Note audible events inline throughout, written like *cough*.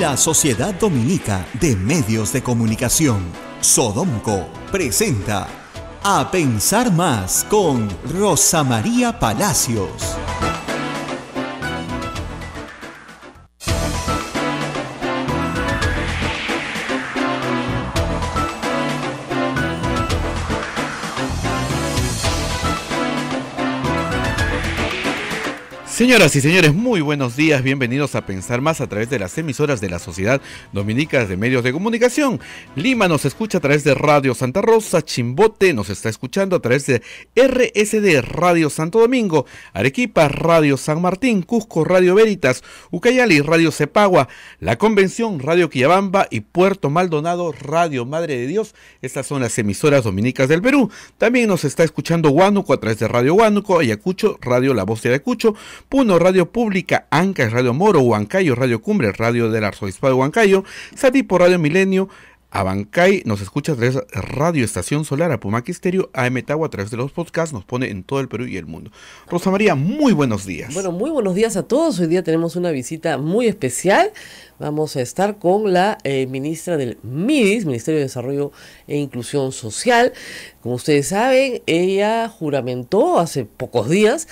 La Sociedad Dominica de Medios de Comunicación, Sodomco, presenta A Pensar Más con Rosa María Palacios. Señoras y señores, muy buenos días, bienvenidos a Pensar Más a través de las emisoras de la Sociedad Dominica de Medios de Comunicación. Lima nos escucha a través de Radio Santa Rosa, Chimbote nos está escuchando a través de RSD Radio Santo Domingo, Arequipa Radio San Martín, Cusco Radio Veritas, Ucayali Radio Cepagua, La Convención Radio Quillabamba y Puerto Maldonado Radio Madre de Dios. Estas son las emisoras dominicas del Perú. También nos está escuchando Huánuco a través de Radio Huánuco, Ayacucho, Radio La Voz de Ayacucho, Puno Radio Pública, Anca, Radio Moro, Huancayo Radio Cumbre, Radio del Arzobispado de Huancayo, Satipo Radio Milenio, Abancay nos escucha a través de Radio Estación Solar, a Estéreo, AM a través de los podcasts, nos pone en todo el Perú y el mundo. Rosa María, muy buenos días. Bueno, muy buenos días a todos. Hoy día tenemos una visita muy especial. Vamos a estar con la eh, ministra del MIDIS, Ministerio de Desarrollo e Inclusión Social. Como ustedes saben, ella juramentó hace pocos días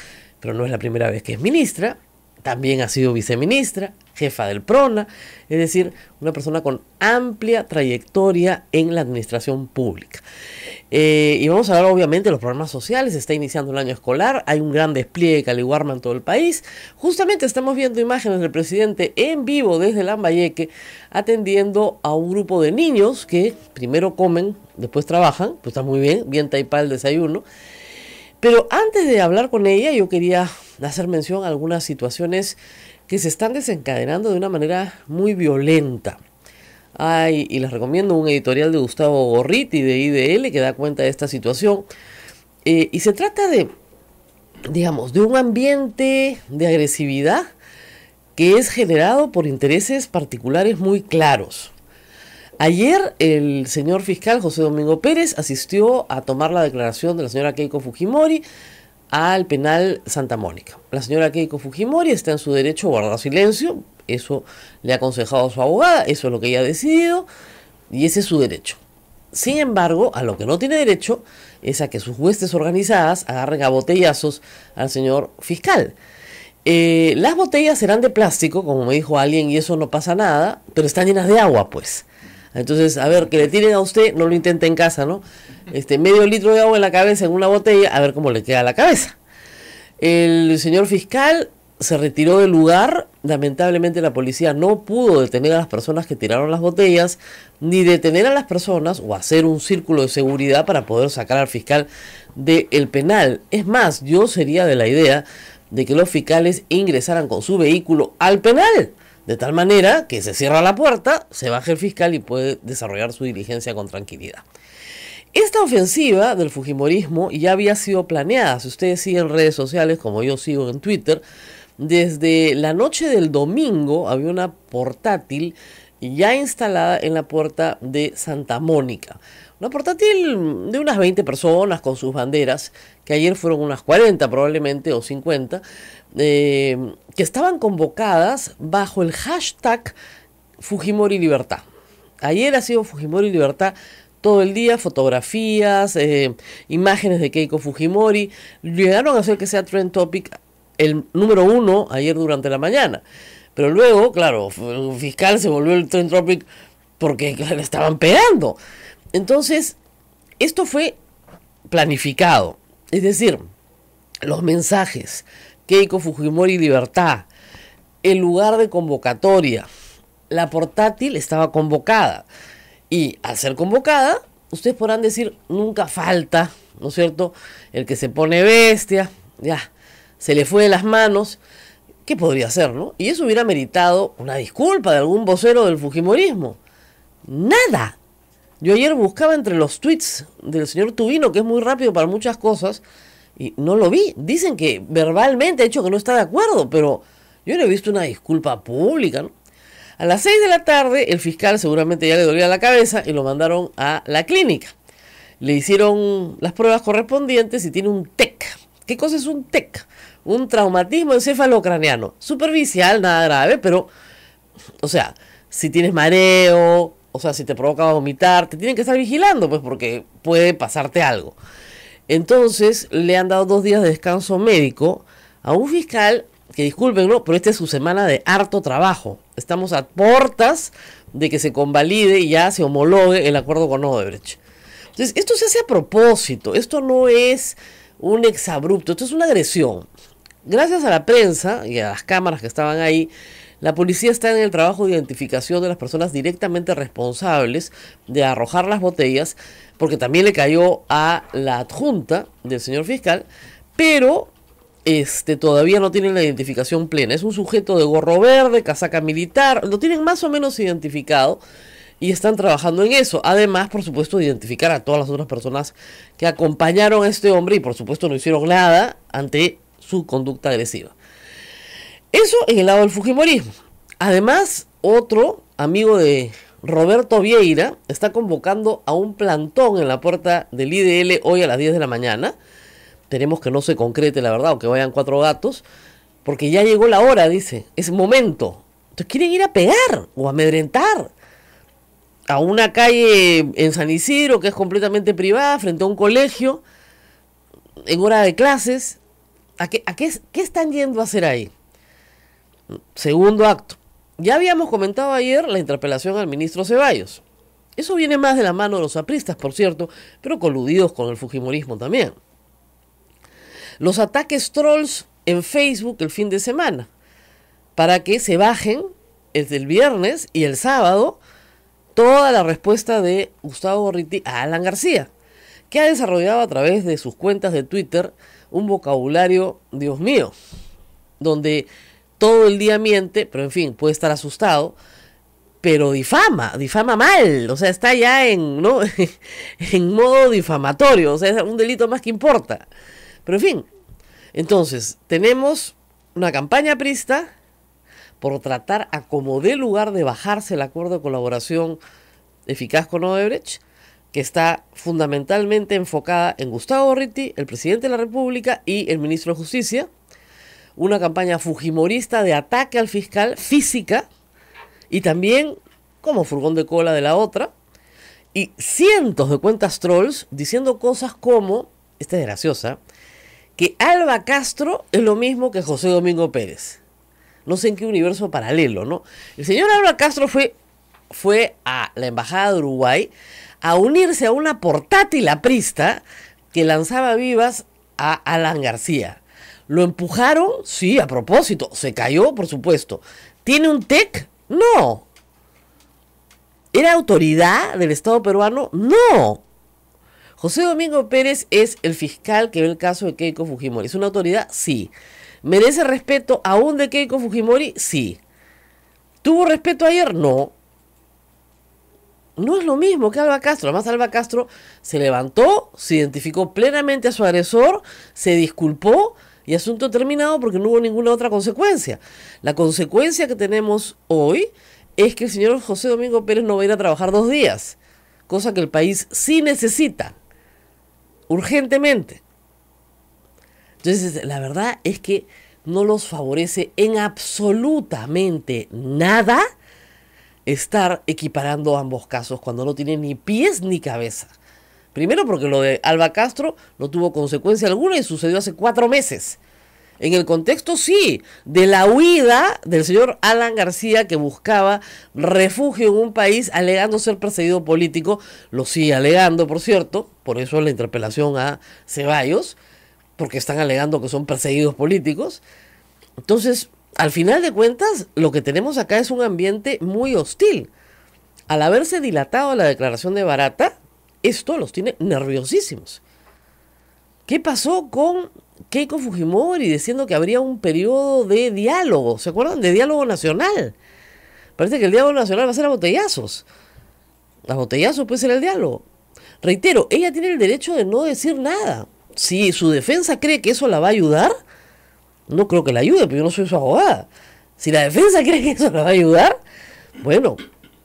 pero no es la primera vez que es ministra, también ha sido viceministra, jefa del PRONA, es decir, una persona con amplia trayectoria en la administración pública. Eh, y vamos a hablar obviamente de los programas sociales, se está iniciando el año escolar, hay un gran despliegue de caliguarma en todo el país. Justamente estamos viendo imágenes del presidente en vivo desde Lambayeque atendiendo a un grupo de niños que primero comen, después trabajan, pues está muy bien, bien taipa el desayuno, pero antes de hablar con ella, yo quería hacer mención a algunas situaciones que se están desencadenando de una manera muy violenta. y les recomiendo un editorial de Gustavo Gorriti de IDL que da cuenta de esta situación. Eh, y se trata de, digamos, de un ambiente de agresividad que es generado por intereses particulares muy claros. Ayer el señor fiscal José Domingo Pérez asistió a tomar la declaración de la señora Keiko Fujimori al penal Santa Mónica. La señora Keiko Fujimori está en su derecho a guardar silencio, eso le ha aconsejado a su abogada, eso es lo que ella ha decidido y ese es su derecho. Sin embargo, a lo que no tiene derecho es a que sus huestes organizadas agarren a botellazos al señor fiscal. Eh, las botellas serán de plástico, como me dijo alguien, y eso no pasa nada, pero están llenas de agua, pues. Entonces, a ver, que le tiren a usted, no lo intente en casa, ¿no? Este, medio litro de agua en la cabeza, en una botella, a ver cómo le queda la cabeza. El señor fiscal se retiró del lugar. Lamentablemente la policía no pudo detener a las personas que tiraron las botellas, ni detener a las personas o hacer un círculo de seguridad para poder sacar al fiscal del penal. Es más, yo sería de la idea de que los fiscales ingresaran con su vehículo al penal de tal manera que se cierra la puerta, se baja el fiscal y puede desarrollar su diligencia con tranquilidad. Esta ofensiva del Fujimorismo ya había sido planeada. Si ustedes siguen redes sociales, como yo sigo en Twitter, desde la noche del domingo había una portátil ya instalada en la puerta de Santa Mónica. Una portátil de unas 20 personas con sus banderas, que ayer fueron unas 40 probablemente o 50, eh, que estaban convocadas bajo el hashtag Fujimori Libertad. Ayer ha sido Fujimori Libertad todo el día, fotografías, eh, imágenes de Keiko Fujimori. Llegaron a hacer que sea Trend Topic el número uno ayer durante la mañana. Pero luego, claro, el fiscal se volvió el Trend Topic porque le estaban pegando. Entonces, esto fue planificado. Es decir, los mensajes, Keiko Fujimori Libertad, el lugar de convocatoria, la portátil estaba convocada. Y al ser convocada, ustedes podrán decir, nunca falta, ¿no es cierto? El que se pone bestia, ya, se le fue de las manos. ¿Qué podría ser, no? Y eso hubiera meritado una disculpa de algún vocero del Fujimorismo. Nada, yo ayer buscaba entre los tweets del señor Tubino, que es muy rápido para muchas cosas, y no lo vi. Dicen que verbalmente ha hecho que no está de acuerdo, pero yo no he visto una disculpa pública, A las 6 de la tarde, el fiscal seguramente ya le dolía la cabeza y lo mandaron a la clínica. Le hicieron las pruebas correspondientes y tiene un TEC. ¿Qué cosa es un TEC? Un traumatismo encefalocraneano. Superficial, nada grave, pero, o sea, si tienes mareo, o sea, si te provoca vomitar, te tienen que estar vigilando, pues porque puede pasarte algo. Entonces le han dado dos días de descanso médico a un fiscal que discúlpenlo, pero esta es su semana de harto trabajo. Estamos a portas de que se convalide y ya se homologue el acuerdo con Odebrecht. Entonces, esto se hace a propósito, esto no es un exabrupto, esto es una agresión. Gracias a la prensa y a las cámaras que estaban ahí, la policía está en el trabajo de identificación de las personas directamente responsables de arrojar las botellas, porque también le cayó a la adjunta del señor fiscal, pero este, todavía no tienen la identificación plena. Es un sujeto de gorro verde, casaca militar, lo tienen más o menos identificado y están trabajando en eso. Además, por supuesto, de identificar a todas las otras personas que acompañaron a este hombre y por supuesto no hicieron nada ante su conducta agresiva. Eso en el lado del Fujimorismo. Además, otro amigo de Roberto Vieira está convocando a un plantón en la puerta del IDL hoy a las 10 de la mañana. Tenemos que no se concrete, la verdad, o que vayan cuatro gatos, porque ya llegó la hora, dice, es momento. Entonces quieren ir a pegar o amedrentar a una calle en San Isidro que es completamente privada, frente a un colegio, en hora de clases. ¿A qué, qué, qué están yendo a hacer ahí? Segundo acto. Ya habíamos comentado ayer la interpelación al ministro Ceballos. Eso viene más de la mano de los apristas, por cierto, pero coludidos con el fujimorismo también. Los ataques trolls en Facebook el fin de semana, para que se bajen desde el viernes y el sábado toda la respuesta de Gustavo Borriti a Alan García, que ha desarrollado a través de sus cuentas de Twitter un vocabulario, Dios mío, donde todo el día miente, pero en fin, puede estar asustado, pero difama, difama mal, o sea, está ya en, ¿no? *laughs* en modo difamatorio, o sea, es un delito más que importa. Pero en fin, entonces, tenemos una campaña prista por tratar a como dé lugar de bajarse el acuerdo de colaboración eficaz con Odebrecht, que está fundamentalmente enfocada en Gustavo Ritti, el presidente de la República y el ministro de Justicia, una campaña fujimorista de ataque al fiscal física y también como furgón de cola de la otra y cientos de cuentas trolls diciendo cosas como, esta es graciosa, que Alba Castro es lo mismo que José Domingo Pérez. No sé en qué universo paralelo, ¿no? El señor Alba Castro fue, fue a la Embajada de Uruguay a unirse a una portátil aprista que lanzaba vivas a Alan García. ¿Lo empujaron? Sí, a propósito. ¿Se cayó? Por supuesto. ¿Tiene un TEC? No. ¿Era autoridad del Estado peruano? No. José Domingo Pérez es el fiscal que ve el caso de Keiko Fujimori. ¿Es una autoridad? Sí. ¿Merece respeto aún de Keiko Fujimori? Sí. ¿Tuvo respeto ayer? No. No es lo mismo que Alba Castro. Además, Alba Castro se levantó, se identificó plenamente a su agresor, se disculpó, y asunto terminado porque no hubo ninguna otra consecuencia. La consecuencia que tenemos hoy es que el señor José Domingo Pérez no va a ir a trabajar dos días, cosa que el país sí necesita, urgentemente. Entonces, la verdad es que no los favorece en absolutamente nada estar equiparando ambos casos cuando no tiene ni pies ni cabeza. Primero porque lo de Alba Castro no tuvo consecuencia alguna y sucedió hace cuatro meses. En el contexto, sí, de la huida del señor Alan García que buscaba refugio en un país alegando ser perseguido político, lo sigue alegando, por cierto, por eso la interpelación a Ceballos, porque están alegando que son perseguidos políticos. Entonces, al final de cuentas, lo que tenemos acá es un ambiente muy hostil. Al haberse dilatado la declaración de Barata, esto los tiene nerviosísimos. ¿Qué pasó con Keiko Fujimori diciendo que habría un periodo de diálogo? ¿Se acuerdan? De diálogo nacional. Parece que el diálogo nacional va a ser a botellazos. A botellazos puede ser el diálogo. Reitero, ella tiene el derecho de no decir nada. Si su defensa cree que eso la va a ayudar, no creo que la ayude, pero yo no soy su abogada. Si la defensa *laughs* cree que eso la va a ayudar, bueno,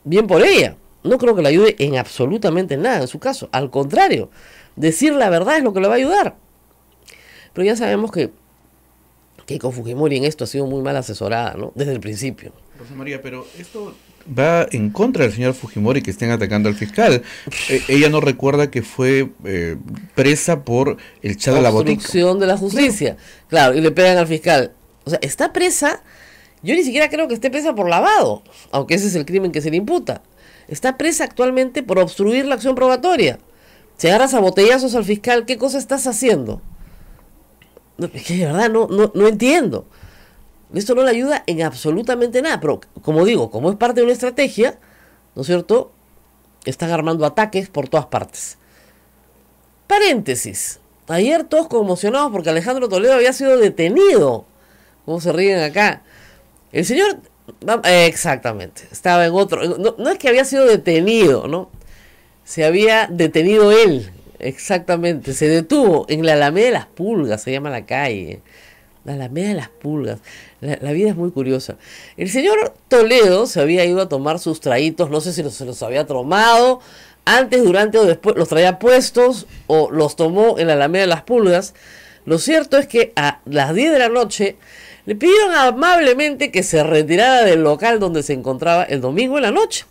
bien por ella no creo que le ayude en absolutamente nada en su caso. Al contrario, decir la verdad es lo que le va a ayudar. Pero ya sabemos que Keiko Fujimori en esto ha sido muy mal asesorada, ¿no? Desde el principio. Rosa María, pero esto va en contra del señor Fujimori que estén atacando al fiscal. E, ella no recuerda que fue eh, presa por el chat de la Obstrucción de la justicia. Claro. claro, y le pegan al fiscal. O sea, está presa. Yo ni siquiera creo que esté presa por lavado, aunque ese es el crimen que se le imputa está presa actualmente por obstruir la acción probatoria. se agarras a botellazos al fiscal, ¿qué cosa estás haciendo? es que de verdad no, no, no entiendo. Esto no le ayuda en absolutamente nada, pero como digo, como es parte de una estrategia, ¿no es cierto? Están armando ataques por todas partes. Paréntesis. Ayer todos conmocionados porque Alejandro Toledo había sido detenido. ¿Cómo se ríen acá? El señor exactamente, estaba en otro. No, es que había sido detenido, ¿no? Se había detenido él, exactamente. Se detuvo en la Alameda de las Pulgas, se llama la calle. La Alameda de las Pulgas. La, vida es muy curiosa. El señor Toledo se había ido a tomar sus traídos. no sé si se los había tomado antes, durante o después, los traía puestos o los tomó en la Alameda de las Pulgas. Lo cierto es que a las 10 de la noche le pidieron amablemente que se retirara del local donde se encontraba el domingo en la noche.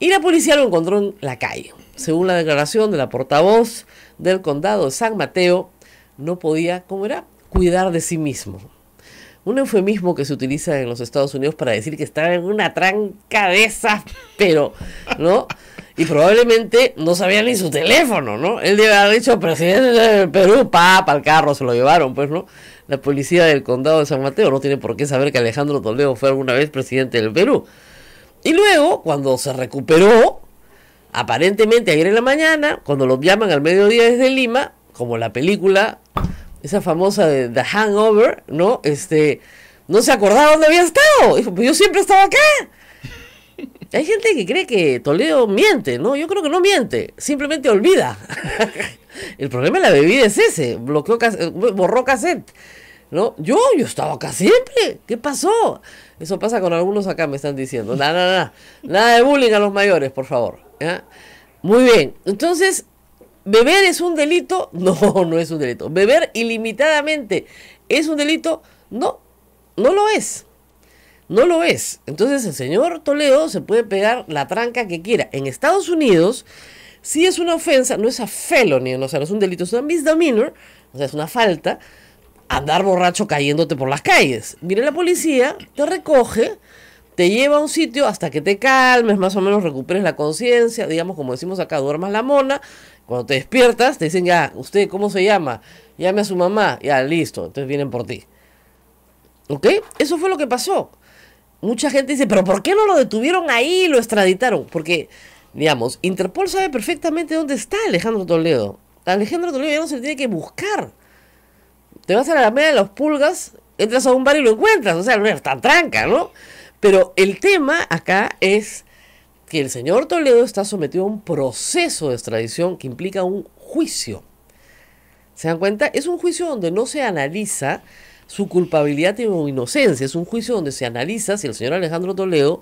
Y la policía lo encontró en la calle. Según la declaración de la portavoz del condado de San Mateo, no podía, ¿cómo era?, cuidar de sí mismo. Un eufemismo que se utiliza en los Estados Unidos para decir que estaba en una tranca de esas, pero, ¿no? Y probablemente no sabía ni su teléfono, ¿no? Él debe haber dicho, presidente del Perú, pa, al el carro, se lo llevaron, pues, ¿no? La policía del condado de San Mateo no tiene por qué saber que Alejandro Toledo fue alguna vez presidente del Perú. Y luego, cuando se recuperó, aparentemente ayer en la mañana, cuando lo llaman al mediodía desde Lima, como la película, esa famosa de The Hangover, ¿no? Este, no se acordaba dónde había estado. Dijo, pues yo siempre estado acá. Hay gente que cree que Toledo miente, ¿no? Yo creo que no miente, simplemente olvida. *laughs* El problema de la bebida es ese. Eh, borró cassette. ¿No? Yo, yo estaba acá siempre. ¿Qué pasó? Eso pasa con algunos acá, me están diciendo. Nada, nada, nada de bullying a los mayores, por favor. Muy bien. Entonces, ¿beber es un delito? *laughs* No, no es un delito. ¿Beber ilimitadamente es un delito? No, no lo es. No lo es. Entonces, el señor Toledo se puede pegar la tranca que quiera. En Estados Unidos si es una ofensa, no es a felony, o sea, no es un delito, es una misdemeanor, o sea, es una falta, andar borracho cayéndote por las calles. Viene la policía, te recoge, te lleva a un sitio hasta que te calmes, más o menos recuperes la conciencia, digamos como decimos acá, duermas la mona, cuando te despiertas te dicen ya, usted cómo se llama, llame a su mamá, ya listo, entonces vienen por ti. ¿Ok? Eso fue lo que pasó. Mucha gente dice, pero ¿por qué no lo detuvieron ahí y lo extraditaron? Porque digamos, Interpol sabe perfectamente dónde está Alejandro Toledo. Alejandro Toledo ya no se tiene que buscar. Te vas a la Alameda de las Pulgas, entras a un bar y lo encuentras. O sea, no es tan tranca, ¿no? Pero el tema acá es que el señor Toledo está sometido a un proceso de extradición que implica un juicio. ¿Se dan cuenta? Es un juicio donde no se analiza su culpabilidad o inocencia. Es un juicio donde se analiza si el señor Alejandro Toledo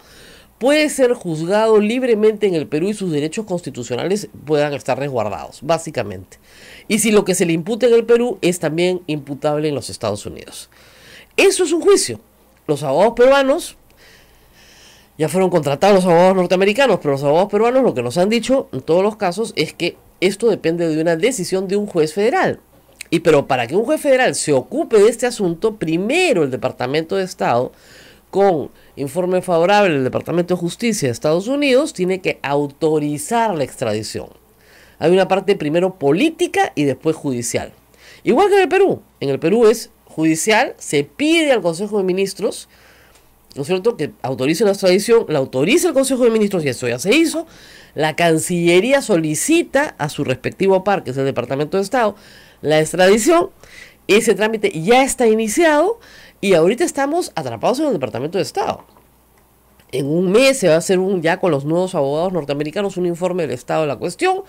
puede ser juzgado libremente en el Perú y sus derechos constitucionales puedan estar resguardados, básicamente. Y si lo que se le impute en el Perú es también imputable en los Estados Unidos. Eso es un juicio. Los abogados peruanos, ya fueron contratados los abogados norteamericanos, pero los abogados peruanos lo que nos han dicho en todos los casos es que esto depende de una decisión de un juez federal. Y pero para que un juez federal se ocupe de este asunto, primero el Departamento de Estado, con informe favorable del Departamento de Justicia de Estados Unidos, tiene que autorizar la extradición. Hay una parte primero política y después judicial. Igual que en el Perú. En el Perú es judicial, se pide al Consejo de Ministros, ¿no es cierto?, que autorice la extradición, la autoriza el Consejo de Ministros y eso ya se hizo. La Cancillería solicita a su respectivo par, que es el Departamento de Estado, la extradición. Ese trámite ya está iniciado y ahorita estamos atrapados en el Departamento de Estado. En un mes se va a hacer un, ya con los nuevos abogados norteamericanos un informe del Estado de la cuestión.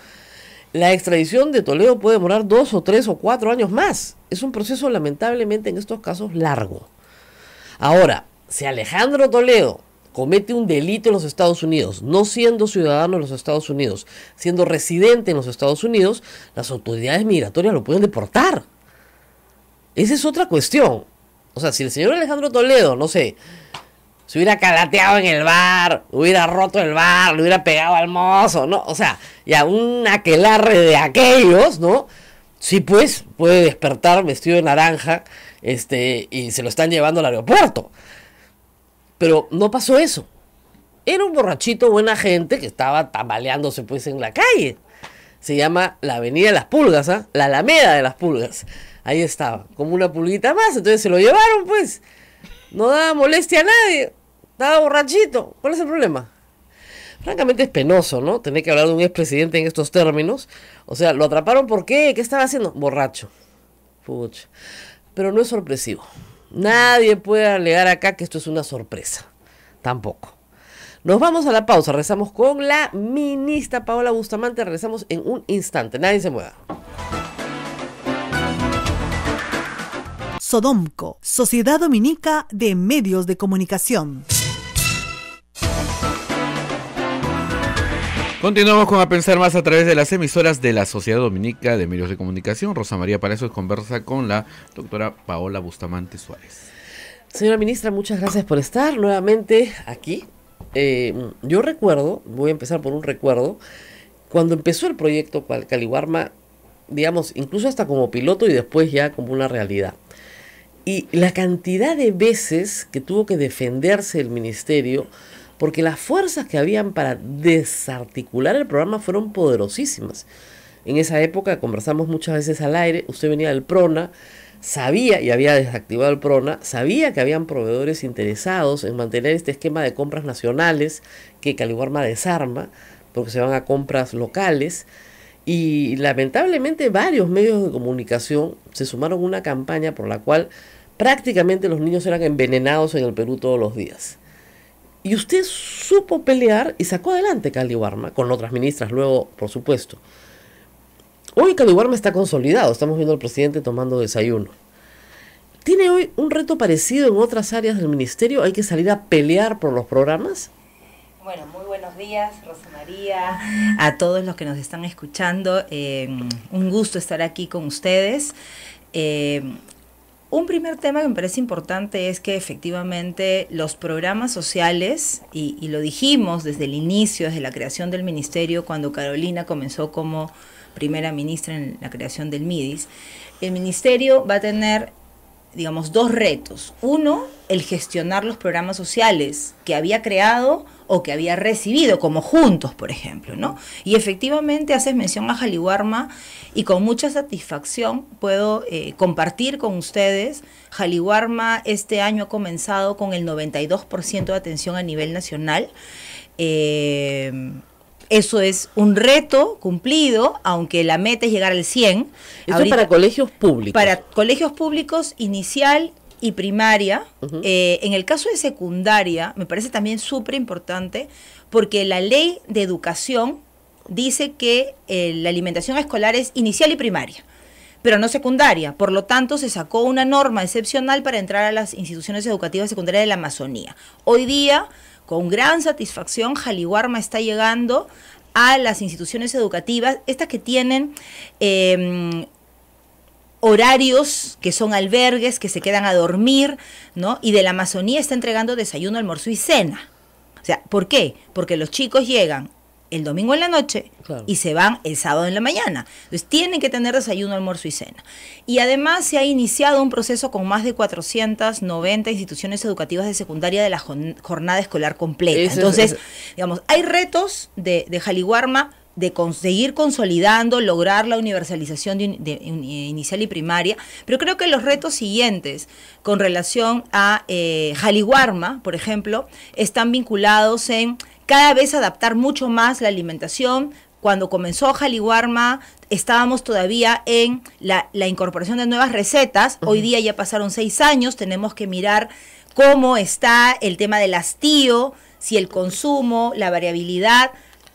La extradición de Toledo puede demorar dos o tres o cuatro años más. Es un proceso lamentablemente en estos casos largo. Ahora, si Alejandro Toledo comete un delito en los Estados Unidos, no siendo ciudadano de los Estados Unidos, siendo residente en los Estados Unidos, las autoridades migratorias lo pueden deportar. Esa es otra cuestión. O sea, si el señor Alejandro Toledo, no sé, se hubiera calateado en el bar, hubiera roto el bar, le hubiera pegado al mozo, ¿no? O sea, a un aquelarre de aquellos, ¿no? Sí, pues, puede despertar vestido de naranja, este, y se lo están llevando al aeropuerto. Pero no pasó eso. Era un borrachito buena gente que estaba tambaleándose, pues, en la calle. Se llama la Avenida de las Pulgas, ¿ah? La Alameda de las Pulgas ahí estaba, como una pulguita más, entonces se lo llevaron, pues. No daba molestia a nadie, estaba borrachito. ¿Cuál es el problema? Francamente es penoso, ¿no? Tener que hablar de un expresidente en estos términos. O sea, ¿lo atraparon por qué? ¿Qué estaba haciendo? Borracho. Pero no es sorpresivo. Nadie puede alegar acá que esto es una sorpresa. Tampoco. Nos vamos a la pausa. rezamos con la ministra Paola Bustamante. Regresamos en un instante. Nadie se mueva. Sodomco, Sociedad Dominica de Medios de Comunicación. Continuamos con A Pensar Más a través de las emisoras de la Sociedad Dominica de Medios de Comunicación. Rosa María Palacios conversa con la doctora Paola Bustamante Suárez. Señora ministra, muchas gracias por estar nuevamente aquí. Eh, yo recuerdo, voy a empezar por un recuerdo, cuando empezó el proyecto Caliwarma, digamos, incluso hasta como piloto y después ya como una realidad. Y la cantidad de veces que tuvo que defenderse el ministerio, porque las fuerzas que habían para desarticular el programa fueron poderosísimas. En esa época conversamos muchas veces al aire, usted venía del PRONA, sabía y había desactivado el PRONA, sabía que habían proveedores interesados en mantener este esquema de compras nacionales que Caliwarma desarma, porque se van a compras locales. Y lamentablemente varios medios de comunicación se sumaron a una campaña por la cual prácticamente los niños eran envenenados en el Perú todos los días. Y usted supo pelear y sacó adelante Cali con otras ministras luego, por supuesto. Hoy Cali está consolidado, estamos viendo al presidente tomando desayuno. ¿Tiene hoy un reto parecido en otras áreas del ministerio? ¿Hay que salir a pelear por los programas? Bueno, muy buenos días, Rosa María, a todos los que nos están escuchando. Eh, un gusto estar aquí con ustedes. Eh, un primer tema que me parece importante es que efectivamente los programas sociales, y, lo dijimos desde el inicio, desde la creación del ministerio, cuando Carolina comenzó como primera ministra en la creación del MIDIS, el ministerio va a tener digamos, dos retos. Uno, el gestionar los programas sociales que había creado o que había recibido, como Juntos, por ejemplo, ¿no? Y efectivamente haces mención a Jaliwarma y con mucha satisfacción puedo eh, compartir con ustedes, Jaliwarma este año ha comenzado con el 92% de atención a nivel nacional. Eh, eso es un reto cumplido, aunque la meta es llegar al 100. Esto es para colegios públicos. Para colegios públicos, inicial y primaria. Eh, en el caso de secundaria, me parece también súper importante, porque la ley de educación dice que eh, la alimentación escolar es inicial y primaria pero no secundaria. Por lo tanto, se sacó una norma excepcional para entrar a las instituciones educativas secundarias de la Amazonía. Hoy día con gran satisfacción, Jaliwarma está llegando a las instituciones educativas, estas que tienen em, horarios que son albergues, que se quedan a dormir, ¿no? Y de la Amazonía está entregando desayuno, almuerzo y cena. O sea, ¿por qué? Porque los chicos llegan el domingo en la noche y se van el sábado en la mañana. Entonces tienen que tener desayuno, almuerzo y cena. Y además se ha iniciado un proceso con más de 490 instituciones educativas de secundaria de la jornada escolar completa. Entonces, digamos, hay retos de, de Jaliwarma de conseguir consolidando, lograr la universalización de, eh, inicial y primaria, pero creo que los retos siguientes con relación a eh, por ejemplo, están vinculados en cada vez adaptar mucho más la alimentación. Cuando comenzó Jaliwarma, estábamos todavía en la, incorporación de nuevas recetas. Hoy día ya pasaron seis años, tenemos que mirar cómo está el tema del hastío, si el consumo, la variabilidad.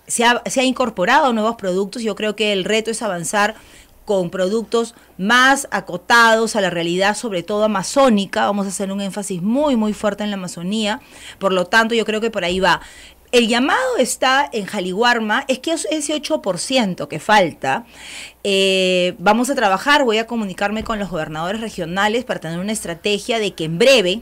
Se ha, se ha incorporado nuevos productos. Yo creo que el reto es avanzar con productos más acotados a la realidad, sobre todo amazónica. Vamos a hacer un énfasis muy, muy fuerte en la Amazonía. Por lo tanto, yo creo que por ahí va. El llamado está en Jaliwarma, es que ese 8% que falta, eh, vamos a trabajar, voy a comunicarme con los gobernadores regionales para tener una estrategia de que en breve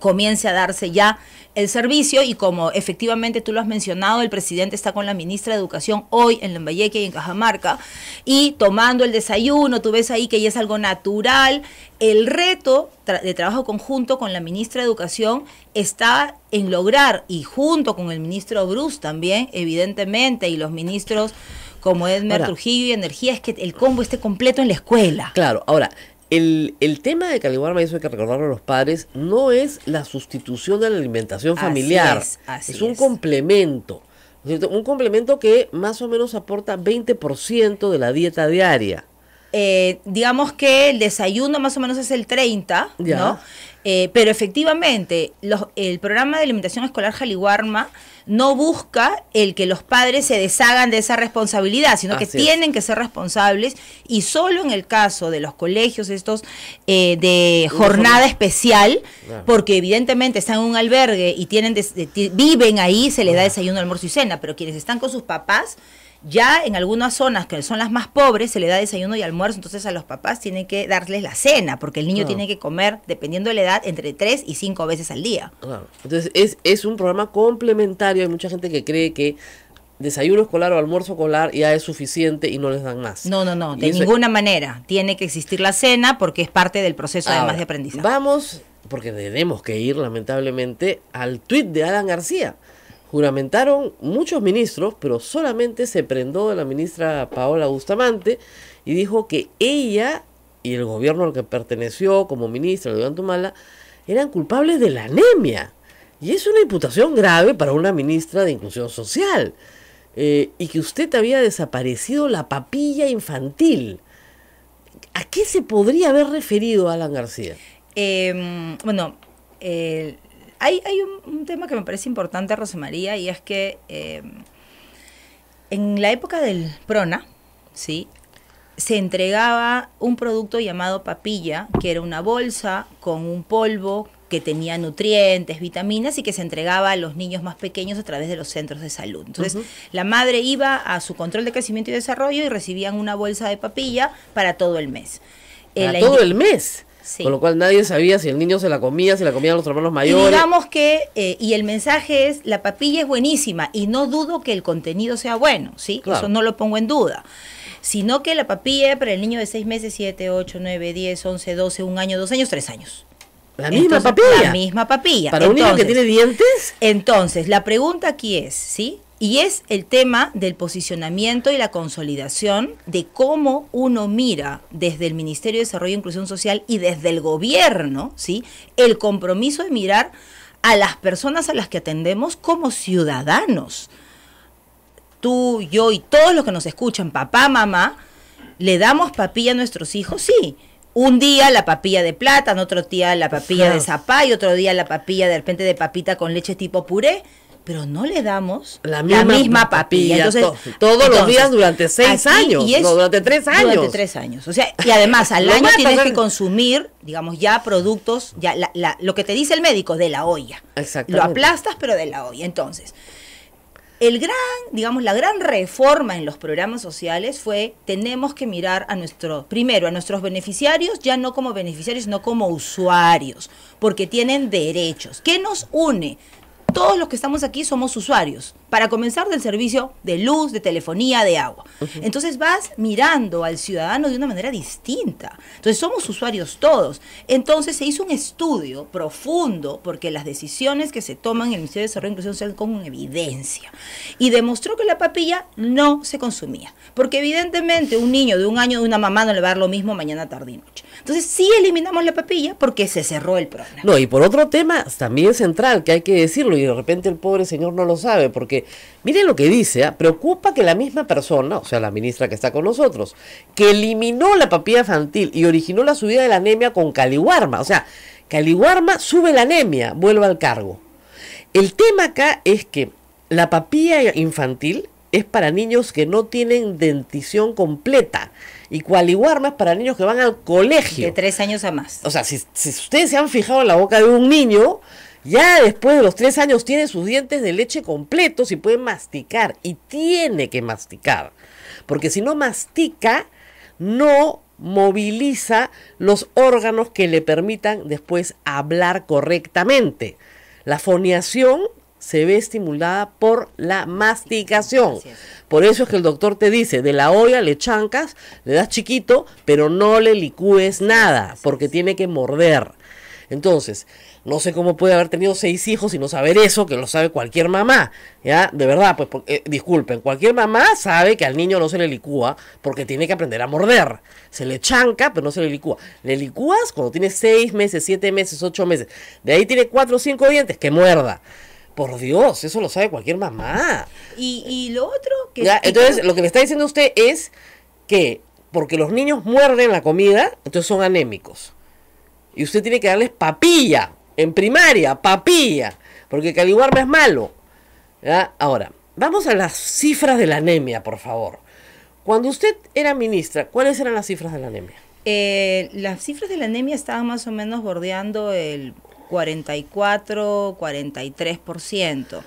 comience a darse ya el servicio y como efectivamente tú lo has mencionado, el presidente está con la ministra de Educación hoy en Lambayeque y en Cajamarca y tomando el desayuno, tú ves ahí que ya es algo natural. El reto de trabajo conjunto con la ministra de Educación está en lograr y junto con el ministro Bruce también, evidentemente, y los ministros como Edmer Trujillo y Energía, es que el combo esté completo en la escuela. Claro, ahora, el, el, tema de Calibar eso hay que recordarlo a los padres, no es la sustitución de la alimentación familiar. es, un complemento. un complemento que más o menos aporta 20% de la dieta diaria. Eh, digamos que el desayuno más o menos es el 30, ya. ¿no? Eh, pero efectivamente, los, el programa de alimentación escolar Jaliwarma no busca el que los padres se deshagan de esa responsabilidad, sino que tienen que ser responsables y solo en el caso de los colegios estos eh, de jornada especial, porque evidentemente están en un albergue y tienen viven ahí, se les da desayuno, almuerzo y cena, pero quienes están con sus papás ya en algunas zonas que son las más pobres se le da desayuno y almuerzo, entonces a los papás tienen que darles la cena, porque el niño tiene que comer, dependiendo de la edad, entre tres y cinco veces al día. Ah, entonces es, un programa complementario, hay mucha gente que cree que desayuno escolar o almuerzo escolar ya es suficiente y no les dan más. No, no, no, de ninguna manera. Tiene que existir la cena porque es parte del proceso además de aprendizaje. Vamos, porque tenemos que ir lamentablemente al tuit de Alan García juramentaron muchos ministros, pero solamente se prendó de la ministra Paola Bustamante y dijo que ella y el gobierno al que perteneció como ministra de Tumala, eran culpables de la anemia. Y es una imputación grave para una ministra de Inclusión Social. Eh, y que usted había desaparecido la papilla infantil. ¿A qué se podría haber referido Alan García? Em, bueno, el hay, un, tema que me parece importante, Rosemaría, y es que eh, en la época del Prona, ¿sí? se entregaba un producto llamado papilla, que era una bolsa con un polvo que tenía nutrientes, vitaminas y que se entregaba a los niños más pequeños a través de los centros de salud. Entonces, la madre iba a su control de crecimiento y desarrollo y recibían una bolsa de papilla para todo el mes. ¿Para eh, todo el mes? Con lo cual nadie sabía si el niño se la comía, si la comían los hermanos mayores. Y digamos que, eh, y el mensaje es, la papilla es buenísima y no dudo que el contenido sea bueno, ¿sí? Eso no lo pongo en duda. Sino que la papilla para el niño de 6 meses, 7, 8, 9, 10, 11, 12, 1 año, 2 años, 3 años. La misma papilla. La misma papilla. Para un niño que tiene dientes. Entonces, la pregunta aquí es, ¿sí? Y es el tema del posicionamiento y la consolidación de cómo uno mira desde el Ministerio de Desarrollo e Inclusión Social y desde el gobierno, ¿sí? El compromiso de mirar a las personas a las que atendemos como ciudadanos. Tú, yo y todos los que nos escuchan, papá, mamá, ¿le damos papilla a nuestros hijos? Sí. Un día la papilla de plátano, otro día la papilla de zapá y otro día la papilla de repente de papita con leche tipo puré pero no le damos la misma, papilla. todos, los días durante seis años, y durante tres años. Durante tres años. O sea, y además *laughs* al año tienes que consumir, digamos, ya productos, ya lo que te dice el médico, de la olla. Lo aplastas, pero de la olla. Entonces, el gran, digamos, la gran reforma en los programas sociales fue tenemos que mirar a nuestro, primero, a nuestros beneficiarios, ya no como beneficiarios, sino como usuarios, porque tienen derechos. ¿Qué nos une? todos los que estamos aquí somos usuarios. Para comenzar del servicio de luz, de telefonía, de agua. Entonces vas mirando al ciudadano de una manera distinta. Entonces somos usuarios todos. Entonces se hizo un estudio profundo porque las decisiones que se toman en el Ministerio de Desarrollo e Inclusión Social con evidencia. Y demostró que la papilla no se consumía. Porque evidentemente un niño de un año de una mamá no le va a dar lo mismo mañana, tarde y noche. Entonces sí eliminamos la papilla porque se cerró el programa. No, y por otro tema también central, que hay que decirlo, y de repente el pobre señor no lo sabe, porque miren lo que dice, ¿ah? preocupa que la misma persona, o sea, la ministra que está con nosotros, que eliminó la papilla infantil y originó la subida de la anemia con Caliwarma, o sea, Caliwarma sube la anemia, vuelve al cargo. El tema acá es que la papilla infantil es para niños que no tienen dentición completa. Y Caliwarma es para niños que van al colegio. De tres años a más. O sea, si, si, ustedes se han fijado en la boca de un niño, ya después de los tres años tiene sus dientes de leche completos y puede masticar. Y tiene que masticar. Porque si no mastica, no moviliza los órganos que le permitan después hablar correctamente. La foniación se ve estimulada por la masticación. Por eso es que el doctor te dice, de la olla le chancas, le das chiquito, pero no le licúes nada, porque tiene que morder. Entonces, no sé cómo puede haber tenido seis hijos y no saber eso, que lo sabe cualquier mamá. Ya, de verdad, pues eh, disculpen, cualquier mamá sabe que al niño no se le licúa porque tiene que aprender a morder. Se le chanca, pero no se le licúa. Le licúas cuando tiene seis meses, siete meses, ocho meses. De ahí tiene cuatro o cinco dientes, que muerda. Por Dios, eso lo sabe cualquier mamá. Y, lo otro que... entonces, lo que le está diciendo usted es que porque los niños muerden la comida, entonces son anémicos. Y usted tiene que darles papilla en primaria, papilla, porque Caliwarma es malo. Ahora, vamos a las cifras de la anemia, por favor. Cuando usted era ministra, ¿cuáles eran las cifras de la anemia? Eh, las cifras de la anemia estaban más o menos bordeando el 44, 43%.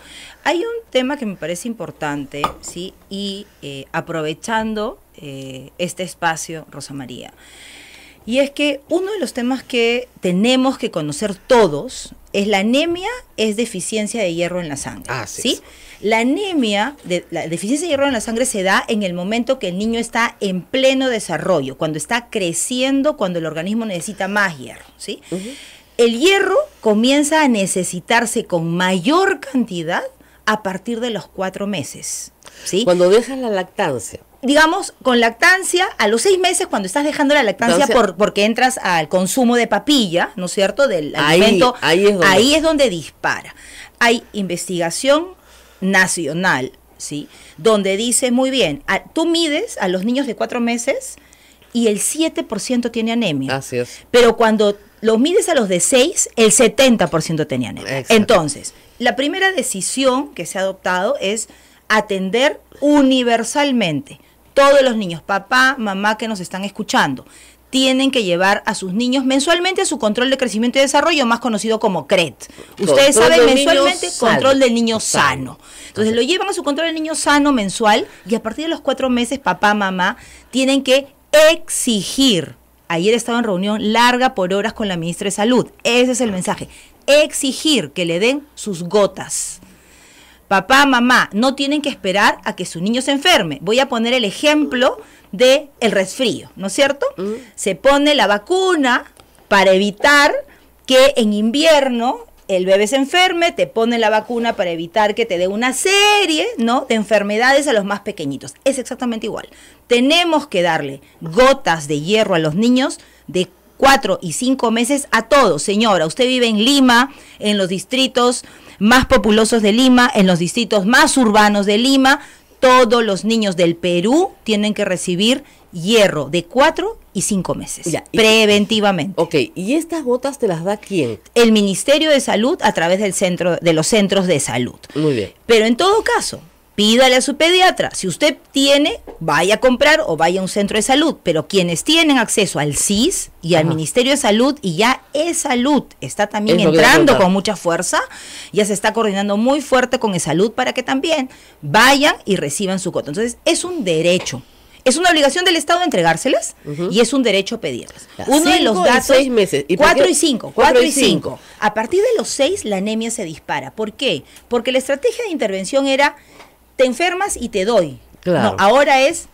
Hay un tema que me parece importante, ¿sí? Y eh, aprovechando eh, este espacio, Rosa María. Y es que uno de los temas que tenemos que conocer todos es la anemia, es deficiencia de hierro en la sangre. sí. La anemia, de, la deficiencia de hierro en la sangre se da en el momento que el niño está en pleno desarrollo, cuando está creciendo, cuando el organismo necesita más hierro, ¿sí? El hierro comienza a necesitarse con mayor cantidad a partir de los cuatro meses. Cuando dejas la lactancia. Digamos, con lactancia, a los seis meses, cuando estás dejando la lactancia porque entras al consumo de papilla, ¿no es cierto?, del ahí, alimento, ahí es donde, dispara. Hay investigación nacional, ¿sí? Donde dice, muy bien, tú mides a los niños de cuatro meses y el 7% tiene anemia. Así es. Pero cuando los mides a los de seis el 70% tenía anemia. Entonces, la primera decisión que se ha adoptado es atender universalmente. Todos los niños, papá, mamá que nos están escuchando, tienen que llevar a sus niños mensualmente a su control de crecimiento y desarrollo, más conocido como CRET. Ustedes saben mensualmente control del niño sano. Entonces lo llevan a su control del niño sano mensual y a partir de los cuatro meses, papá, mamá, tienen que exigir. Ayer estaba en reunión larga por horas con la ministra de Salud. Ese es el mensaje. Exigir que le den sus gotas papá, mamá, no tienen que esperar a que su niño se enferme. Voy a poner el ejemplo de el resfrío, ¿no es cierto? Mm. Se pone la vacuna para evitar que en invierno el bebé se enferme, te pone la vacuna para evitar que te dé una serie, ¿no? de enfermedades a los más pequeñitos. Es exactamente igual. Tenemos que darle gotas de hierro a los niños de cuatro y cinco meses a todos. Señora, usted vive en Lima, en los distritos más populosos de Lima, en los distritos más urbanos de Lima, todos los niños del Perú tienen que recibir hierro de cuatro y cinco meses, preventivamente. Ok, ¿y estas gotas te las da quién? El Ministerio de Salud a través del centro, de los centros de salud. Muy bien. Pero en todo caso, pídale a su pediatra. Si usted tiene, vaya a comprar o vaya a un centro de salud, pero quienes tienen acceso al CIS y al Ministerio de Salud y ya E-Salud está también entrando con mucha fuerza, ya se está coordinando muy fuerte con E-Salud para que también vayan y reciban su cuota. Entonces, es un derecho. Es una obligación del Estado entregárselas y es un derecho pedirlas. Uno de los datos. meses. ¿Y cuatro y cinco. Cuatro y cinco. A partir de los seis, la anemia se dispara. ¿Por qué? Porque la estrategia de intervención era te enfermas y te doy. ahora es,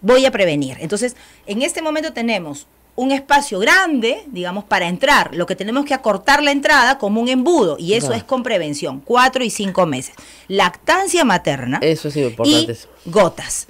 voy a prevenir. Entonces, en este momento tenemos un espacio grande, digamos, para entrar. Lo que tenemos que acortar la entrada como un embudo, y eso es con prevención, cuatro y cinco meses. Lactancia materna. Eso es importante. gotas.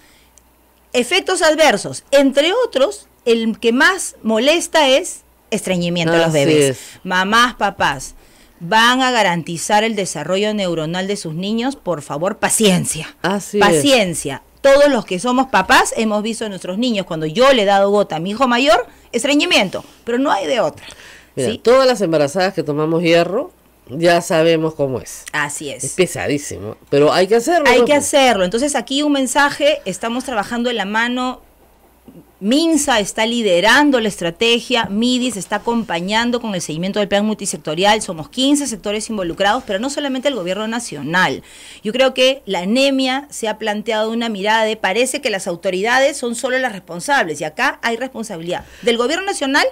Efectos adversos, entre otros, el que más molesta es estreñimiento de los bebés. Mamás, papás van a garantizar el desarrollo neuronal de sus niños, por favor, paciencia. Así paciencia. Todos los que somos papás hemos visto a nuestros niños, cuando yo le he dado gota a mi hijo mayor, estreñimiento, pero no hay de otra. Mira, Todas las embarazadas que tomamos hierro, ya sabemos cómo es. Así es. Es pesadísimo, pero hay que hacerlo. Hay que hacerlo. Entonces aquí un mensaje, estamos trabajando en la mano MINSA está liderando la estrategia, MIDIS está acompañando con el seguimiento del plan multisectorial, somos 15 sectores involucrados, pero no solamente el gobierno nacional. Yo creo que la anemia se ha planteado una mirada de parece que las autoridades son solo las responsables y acá hay responsabilidad del gobierno nacional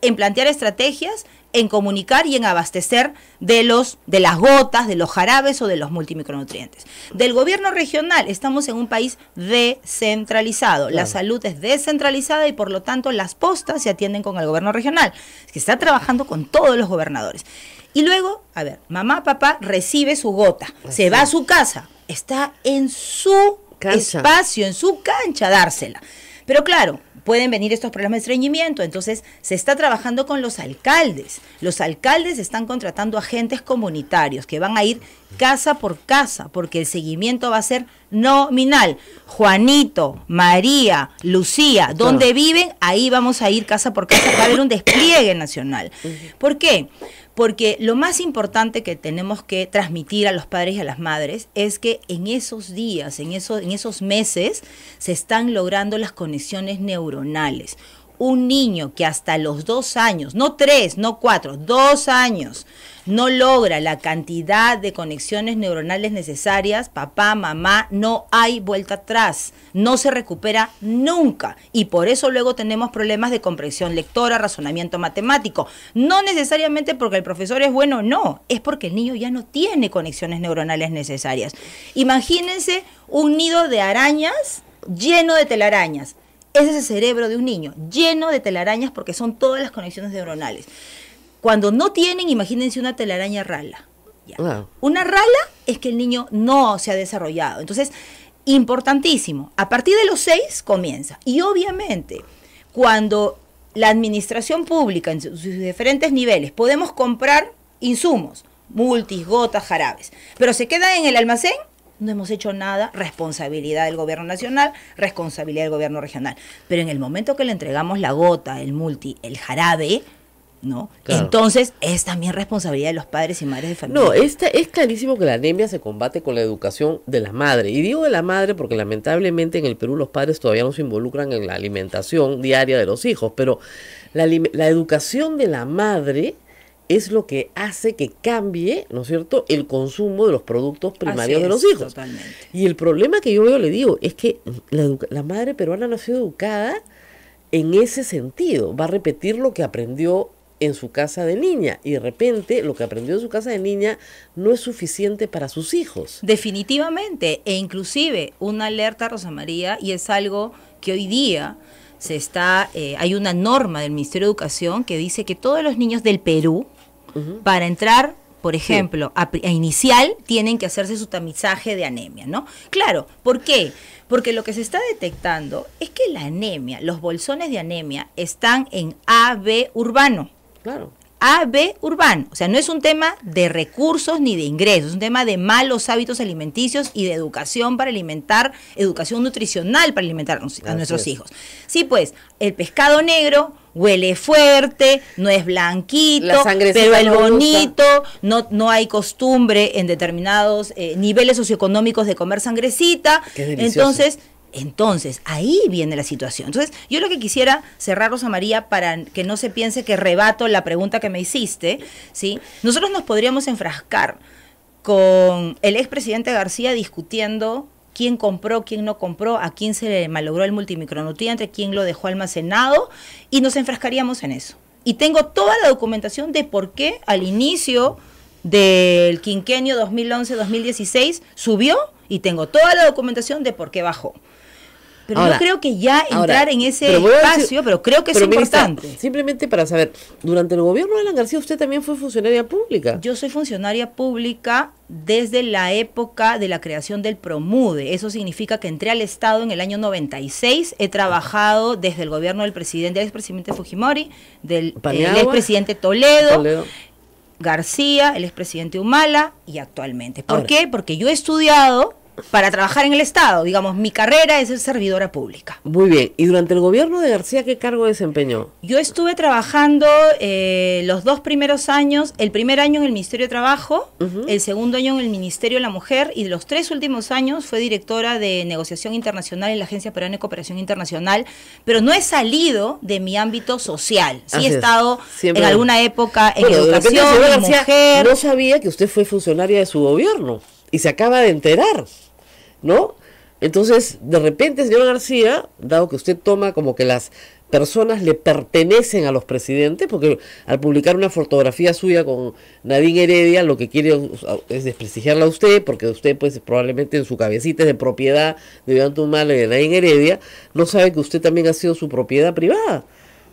en plantear estrategias en comunicar y en abastecer de, los, de las gotas, de los jarabes o de los multimicronutrientes. Del gobierno regional, estamos en un país descentralizado. La salud es descentralizada y por lo tanto las postas se atienden con el gobierno regional, que está trabajando con todos los gobernadores. Y luego, a ver, mamá, papá recibe su gota, se va a su casa, está en su espacio, en su cancha dársela. Pero claro, pueden venir estos problemas de estreñimiento. Entonces, se está trabajando con los alcaldes. Los alcaldes están contratando agentes comunitarios que van a ir casa por casa, porque el seguimiento va a ser nominal. Juanito, María, Lucía, donde viven, ahí vamos a ir casa por casa. Va a haber un despliegue nacional. ¿Por qué? porque lo más importante que tenemos que transmitir a los padres y a las madres es que en esos días, en esos, en esos meses, se están logrando las conexiones neuronales. Un niño que hasta los dos años, no tres, no cuatro, dos años, no logra la cantidad de conexiones neuronales necesarias, papá, mamá, no hay vuelta atrás, no se recupera nunca. Y por eso luego tenemos problemas de comprensión lectora, razonamiento matemático. No necesariamente porque el profesor es bueno, no, es porque el niño ya no tiene conexiones neuronales necesarias. Imagínense un nido de arañas lleno de telarañas. Ese es el cerebro de un niño, lleno de telarañas porque son todas las conexiones neuronales. Cuando no tienen, imagínense una telaraña rala. Una rala es que el niño no se ha desarrollado. Entonces, importantísimo, a partir de los seis comienza. Y obviamente, cuando la administración pública en sus diferentes niveles podemos comprar insumos, multis, gotas, jarabes, pero se queda en el almacén, no hemos hecho nada, responsabilidad del gobierno nacional, responsabilidad del gobierno regional. Pero en el momento que le entregamos la gota, el multi, el jarabe, ¿no? Entonces, es también responsabilidad de los padres y madres de familia. No, esta, es clarísimo que la anemia se combate con la educación de la madre. Y digo de la madre porque lamentablemente en el Perú los padres todavía no se involucran en la alimentación diaria de los hijos, pero la, educación de la madre es lo que hace que cambie, ¿no es cierto?, el consumo de los productos primarios de los hijos. Y el problema que yo veo, le digo, es que la, la madre peruana no ha sido educada en ese sentido. Va a repetir lo que aprendió en su casa de niña y de repente lo que aprendió en su casa de niña no es suficiente para sus hijos. Definitivamente, e inclusive una alerta, Rosa María, y es algo que hoy día se está, eh, hay una norma del Ministerio de Educación que dice que todos los niños del Perú, para entrar por ejemplo, a, inicial tienen que hacerse su tamizaje de anemia, ¿no? Claro, ¿por qué? Porque lo que se está detectando es que la anemia, los bolsones de anemia están en AB urbano. Claro. AB urbano. O sea, no es un tema de recursos ni de ingresos, es un tema de malos hábitos alimenticios y de educación para alimentar, educación nutricional para alimentar a nuestros hijos. Sí, pues, el pescado negro huele fuerte, no es blanquito, pero es bonito, no, no, hay costumbre en determinados eh, niveles socioeconómicos de comer sangrecita. Entonces, entonces, ahí viene la situación. Entonces, yo lo que quisiera cerrar, Rosa María, para que no se piense que rebato la pregunta que me hiciste, ¿sí? Nosotros nos podríamos enfrascar con el expresidente García discutiendo quién compró, quién no compró, a quién se le malogró el multimicronutriente, quién lo dejó almacenado, y nos enfrascaríamos en eso. Y tengo toda la documentación de por qué al inicio del quinquenio 2011-2016 subió y tengo toda la documentación de por qué bajó. Pero yo creo que ya entrar en ese espacio, pero creo que es importante. simplemente para saber, durante el gobierno de Alan García usted también fue funcionaria pública. Yo soy funcionaria pública desde la época de la creación del PROMUDE. Eso significa que entré al Estado en el año 96. He trabajado desde el gobierno del presidente, del expresidente Fujimori, del expresidente Toledo. García, el expresidente Humala y actualmente. ¿Por qué? Porque yo he estudiado para trabajar en el Estado. Digamos, mi carrera es ser servidora pública. Muy bien. ¿Y durante el gobierno de García qué cargo desempeñó? Yo estuve trabajando eh, los dos primeros años, el primer año en el Ministerio de Trabajo, el segundo año en el Ministerio de la Mujer y los tres últimos años fue directora de negociación internacional en la Agencia Peruana de Cooperación Internacional, pero no he salido de mi ámbito social. Sí he estado en alguna época en educación, en mujer. No sabía que usted fue funcionaria de su gobierno y se acaba de enterar. ¿no? Entonces, de repente, señor García, dado que usted toma como que las personas le pertenecen a los presidentes, porque al publicar una fotografía suya con Nadine Heredia, lo que quiere es desprestigiarla a usted, porque usted pues probablemente en su cabecita es de propiedad de Iván Tumal de Nadine Heredia, no sabe que usted también ha sido su propiedad privada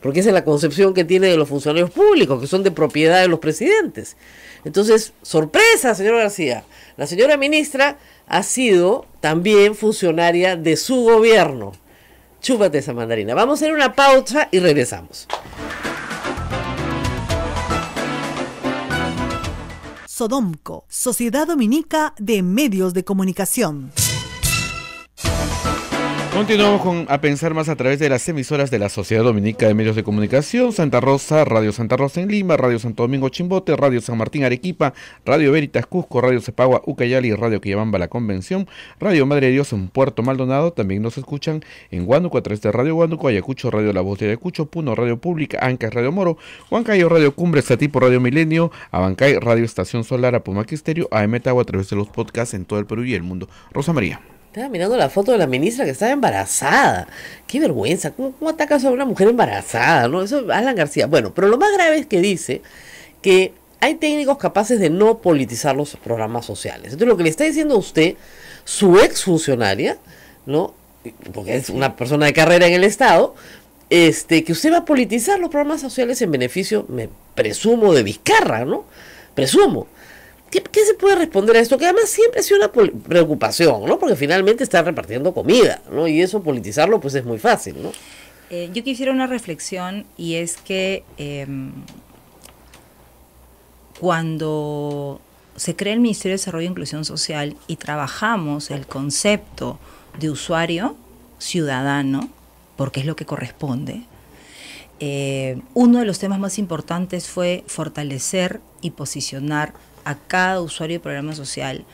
porque esa es la concepción que tiene de los funcionarios públicos, que son de propiedad de los presidentes. Entonces, sorpresa, señor García, la señora ministra ha sido también funcionaria de su gobierno. Chúpate esa mandarina. Vamos a hacer una pausa y regresamos. Sodomco, Sociedad Dominica de Medios de Comunicación. Continuamos con A Pensar Más a través de las emisoras de la Sociedad Dominica de Medios de Comunicación, Santa Rosa, Radio Santa Rosa en Lima, Radio Santo Domingo Chimbote, Radio San Martín Arequipa, Radio Veritas Cusco, Radio Cepagua Ucayali, Radio Quillabamba La Convención, Radio Madre de Dios en Puerto Maldonado, también nos escuchan en Huánuco a través de Radio Huánuco, Ayacucho, Radio La Voz de Ayacucho, Puno, Radio Pública, Ancas, Radio Moro, Huancayo, Radio Cumbre, Satipo, Radio Milenio, Abancay, Radio Estación Solar, Apumaquisterio, AM a través de los podcasts en todo el Perú y el mundo. Rosa María. Estaba mirando la foto de la ministra que estaba embarazada. Qué vergüenza. ¿Cómo, atacas a una mujer embarazada? ¿no? Eso Alan García. Bueno, pero lo más grave es que dice que hay técnicos capaces de no politizar los programas sociales. Entonces, lo que le está diciendo a usted, su exfuncionaria, ¿no? Porque es una persona de carrera en el Estado, este, que usted va a politizar los programas sociales en beneficio, me presumo, de Vizcarra, ¿no? Presumo. ¿Qué, se puede responder a esto? Que además siempre ha sido una preocupación, ¿no? Porque finalmente está repartiendo comida, ¿no? Y eso politizarlo pues es muy fácil, ¿no? Eh, yo quisiera una reflexión y es que em, cuando se crea el Ministerio de Desarrollo e Inclusión Social y trabajamos el concepto de usuario ciudadano, porque es lo que corresponde, eh, uno de los temas más importantes fue fortalecer y posicionar a cada usuario de programa social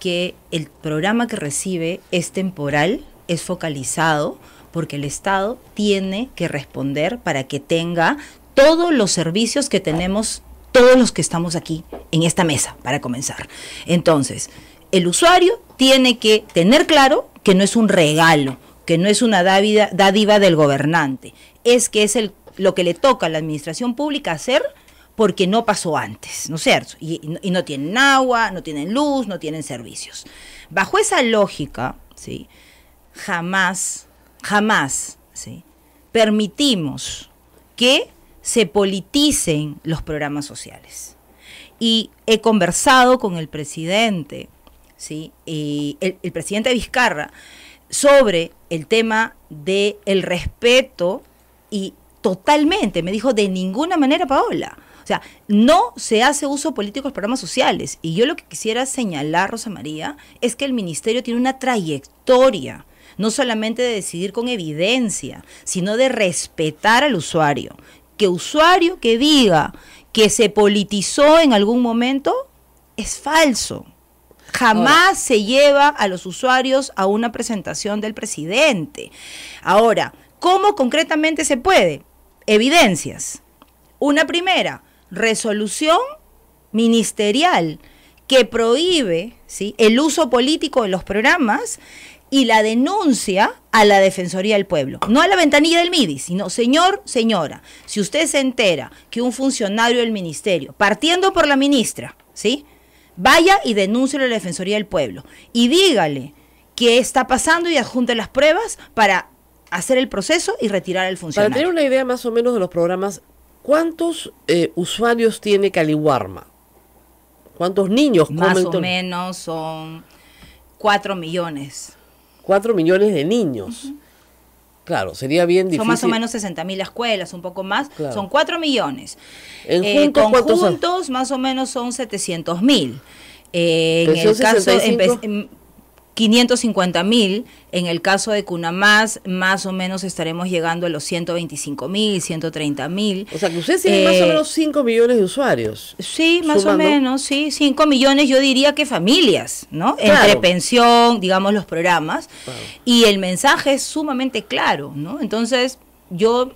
que el programa que recibe es temporal, es focalizado, porque el Estado tiene que responder para que tenga todos los servicios que tenemos todos los que estamos aquí en esta mesa, para comenzar. Entonces, el usuario tiene que tener claro que no es un regalo, que no es una dádiva del gobernante, es que es lo que le toca a la administración pública hacer porque no pasó antes, ¿no es cierto? Y, no tienen agua, no tienen luz, no tienen servicios. Bajo esa lógica, ¿sí? jamás, jamás ¿sí? permitimos que se politicen los programas sociales. Y he conversado con el presidente, ¿sí? Y el, presidente Vizcarra, sobre el tema del el respeto y totalmente, me dijo, de ninguna manera, Paola, o sea, no se hace uso político de los programas sociales. Y yo lo que quisiera señalar, Rosa María, es que el ministerio tiene una trayectoria no solamente de decidir con evidencia, sino de respetar al usuario. Que usuario que diga que se politizó en algún momento es falso. Jamás se lleva a los usuarios a una presentación del presidente. Ahora, ¿cómo concretamente se puede? Evidencias. Una primera, resolución ministerial que prohíbe el uso político de los programas y la denuncia a la Defensoría del Pueblo. No a la ventanilla del MIDI, sino, señor, señora, si usted se entera que un funcionario del ministerio, partiendo por la ministra, ¿sí? Vaya y denuncie a la Defensoría del Pueblo y dígale qué está pasando y adjunte las pruebas para hacer el proceso y retirar al funcionario. Para tener una idea más o menos de los programas ¿Cuántos eh, usuarios tiene Caliwarma? ¿Cuántos niños Más o menos son 4 millones. 4 millones de niños. Claro, sería bien difícil. Son más o menos 60 mil escuelas, un poco más. Son 4 millones. En eh, conjuntos, más o menos son 700 mil. Eh, en el caso, 550 mil. En el caso de Cunamás, más o menos estaremos llegando a los 125 mil, 130 mil. O sea, que ustedes tienen más o eh, menos 5 millones de usuarios. Sí, más o menos, sí. 5 millones, yo diría que familias, ¿no? Entre pensión, digamos, los programas. Y el mensaje es sumamente claro, ¿no? Entonces, yo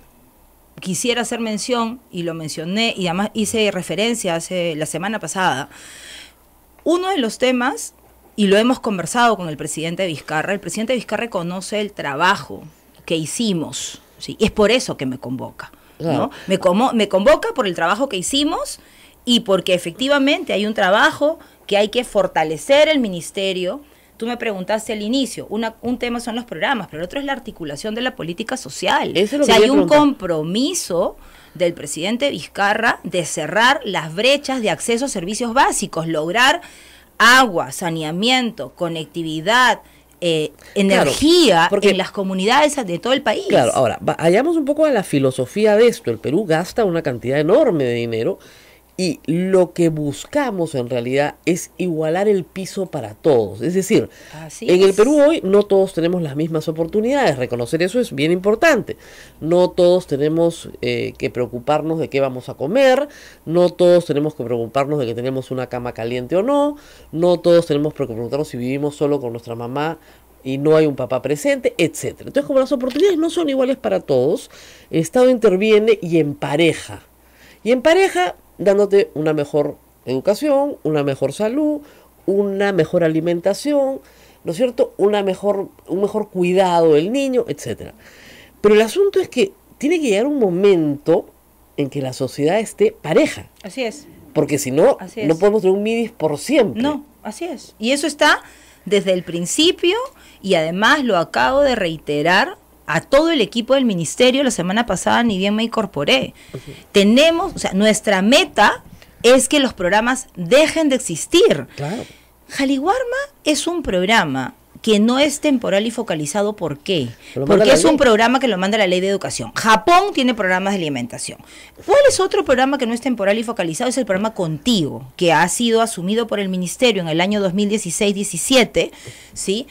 quisiera hacer mención, y lo mencioné, y además hice referencia hace la semana pasada. Uno de los temas y lo hemos conversado con el presidente Vizcarra, el presidente Vizcarra reconoce el trabajo que hicimos, ¿sí? es por eso que me convoca. ¿no? Me, me convoca por el trabajo que hicimos y porque efectivamente hay un trabajo que hay que fortalecer el ministerio. Tú me preguntaste al inicio, una, un tema son los programas, pero el otro es la articulación de la política social. Eso o sea, hay un compromiso del presidente Vizcarra de cerrar las brechas de acceso a servicios básicos, lograr agua, saneamiento, conectividad, eh, energía en las comunidades de todo el país. Claro, ahora, vayamos un poco a la filosofía de esto. El Perú gasta una cantidad enorme de dinero y lo que buscamos en realidad es igualar el piso para todos. Es decir, en el Perú hoy no todos tenemos las mismas oportunidades, reconocer eso es bien importante. No todos tenemos eh, que preocuparnos de qué vamos a comer, no todos tenemos que preocuparnos de que tenemos una cama caliente o no, no todos tenemos que preocuparnos si vivimos solo con nuestra mamá y no hay un papá presente, etc. Entonces, como las oportunidades no son iguales para todos, el Estado interviene y en pareja. Y en pareja dándote una mejor educación, una mejor salud, una mejor alimentación, ¿no es cierto? Una mejor, un mejor cuidado del niño, etc. Pero el asunto es que tiene que llegar un momento en que la sociedad esté pareja. Así es. Porque si no, no podemos tener un MIDIS por siempre. No, así es. Y eso está desde el principio y además lo acabo de reiterar a todo el equipo del ministerio la semana pasada, ni bien me incorporé. Tenemos, o sea, nuestra meta es que los programas dejen de existir. Claro. Jaliwarma es un programa que no es temporal y focalizado. ¿Por qué? Porque es un programa que lo manda la ley de educación. Japón tiene programas de alimentación. ¿Cuál es otro programa que no es temporal y focalizado? Es el programa Contigo, que ha sido asumido por el ministerio en el año 2016-17, ¿sí?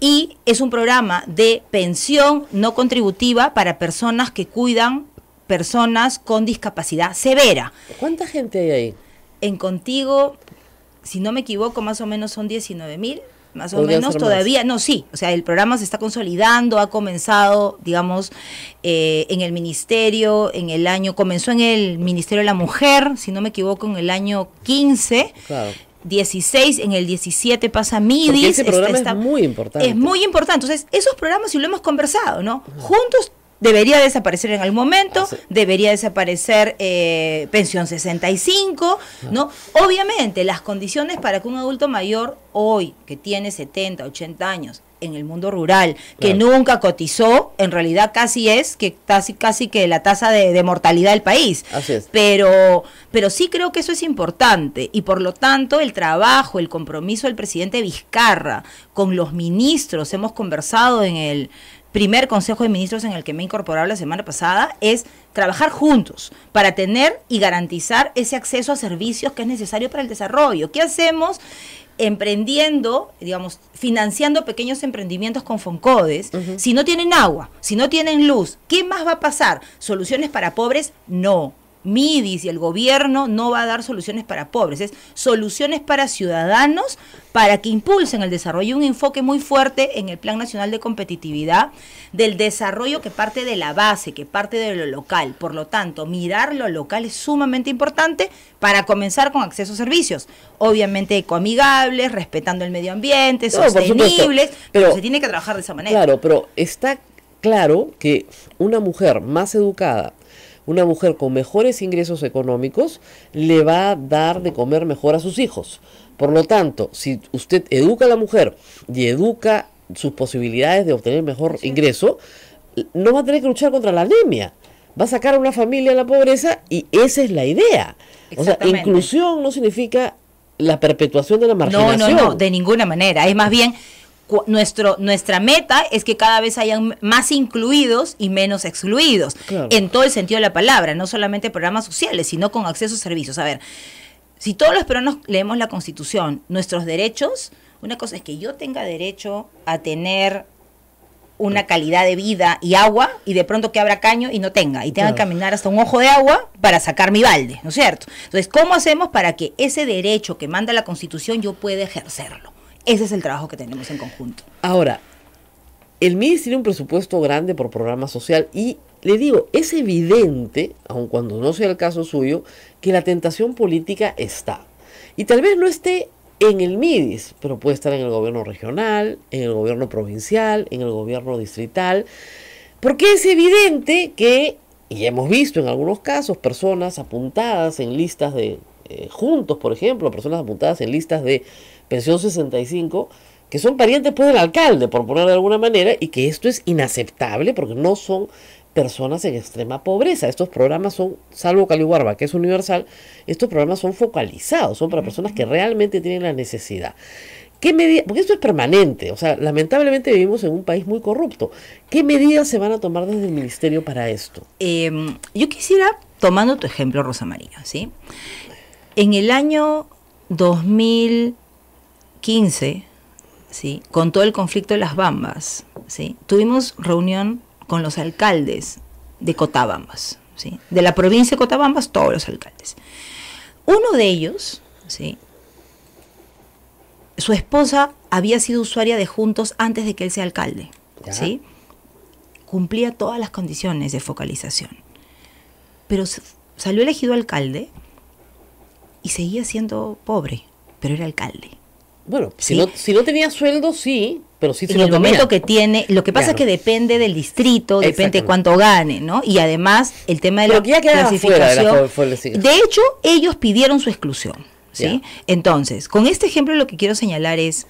y es un programa de pensión no contributiva para personas que cuidan personas con discapacidad severa. ¿Cuánta gente hay ahí? En Contigo, si no me equivoco, más o menos son 19.000, mil, más o menos todavía, no, sí, o sea, el programa se está consolidando, ha comenzado, digamos, eh, en el ministerio, en el año, comenzó en el Ministerio de la Mujer, si no me equivoco, en el año 15. Claro 16, en el 17 pasa MIDI, ese este, programa es muy importante. Es muy importante. Entonces, esos programas, si lo hemos conversado, ¿no? Juntos debería desaparecer en algún momento, ah, debería desaparecer eh, Pensión 65, ah. ¿no? Obviamente, las condiciones para que un adulto mayor hoy, que tiene 70, 80 años, en el mundo rural, que nunca cotizó, en realidad casi es que casi casi que la tasa de, mortalidad del país. Así es. Pero pero sí creo que eso es importante y por lo tanto el trabajo, el compromiso del presidente Vizcarra con los ministros, hemos conversado en el primer Consejo de Ministros en el que me he incorporado la semana pasada es trabajar juntos para tener y garantizar ese acceso a servicios que es necesario para el desarrollo. ¿Qué hacemos emprendiendo, digamos, financiando pequeños emprendimientos con Foncodes, si no tienen agua, si no tienen luz, ¿qué más va a pasar? ¿Soluciones para pobres? No. MIDIS y el gobierno no va a dar soluciones para pobres, es soluciones para ciudadanos para que impulsen el desarrollo. Un enfoque muy fuerte en el Plan Nacional de Competitividad del desarrollo que parte de la base, que parte de lo local. Por lo tanto, mirar lo local es sumamente importante para comenzar con acceso a servicios. Obviamente ecoamigables, respetando el medio ambiente, sostenibles, pero se tiene que trabajar de esa manera. Claro, pero está claro que una mujer más educada una mujer con mejores ingresos económicos le va a dar de comer mejor a sus hijos. Por lo tanto, si usted educa a la mujer y educa sus posibilidades de obtener mejor ingreso, no va a tener que luchar contra la anemia. Va a sacar a una familia de la pobreza y esa es la idea. O sea, inclusión no significa la perpetuación de la marginación. No, no, no, de ninguna manera. Es más bien nuestro, nuestra meta es que cada vez hayan más incluidos y menos excluidos, en todo el sentido de la palabra, no solamente programas sociales, sino con acceso a servicios. A ver, si todos los peruanos leemos la Constitución, nuestros derechos, una cosa es que yo tenga derecho a tener una calidad de vida y agua y de pronto que abra caño y no tenga y tenga que caminar hasta un ojo de agua para sacar mi balde, ¿no es cierto? Entonces, ¿cómo hacemos para que ese derecho que manda la Constitución yo pueda ejercerlo? Ese es el trabajo que tenemos en conjunto. Ahora, el MIDIS tiene un presupuesto grande por programa social y le digo, es evidente, aun cuando no sea el caso suyo, que la tentación política está. Y tal vez no esté en el MIDIS, pero puede estar en el gobierno regional, en el gobierno provincial, en el gobierno distrital, porque es evidente que, y hemos visto en algunos casos, personas apuntadas en listas de eh, juntos, por ejemplo, personas apuntadas en listas de Pensión 65, que son parientes pues del alcalde, por poner de alguna manera, y que esto es inaceptable porque no son personas en extrema pobreza. Estos programas son, salvo Caliwarba, que es universal, estos programas son focalizados, son para personas que realmente tienen la necesidad. ¿Qué medida? Porque esto es permanente, o sea, lamentablemente vivimos en un país muy corrupto. ¿Qué medidas se van a tomar desde el ministerio para esto? Em, yo quisiera, tomando tu ejemplo, Rosa María, ¿sí? En el año 2000... 15, ¿sí? con todo el conflicto de las bambas, ¿sí? tuvimos reunión con los alcaldes de Cotabambas, de la provincia de Cotabambas, todos los alcaldes. Uno de ellos, ¿sí? su esposa había sido usuaria de Juntos antes de que él sea alcalde. ¿sí? Cumplía todas las condiciones de focalización. Pero salió elegido alcalde y seguía siendo pobre, pero era alcalde. Bueno, si, no, si no tenía sueldo, sí, pero sí se en el momento que tiene lo que pasa es que depende del distrito depende de cuánto gane no y además el tema de la clasificación de, de, hecho ellos pidieron su exclusión sí entonces con este ejemplo lo que quiero señalar es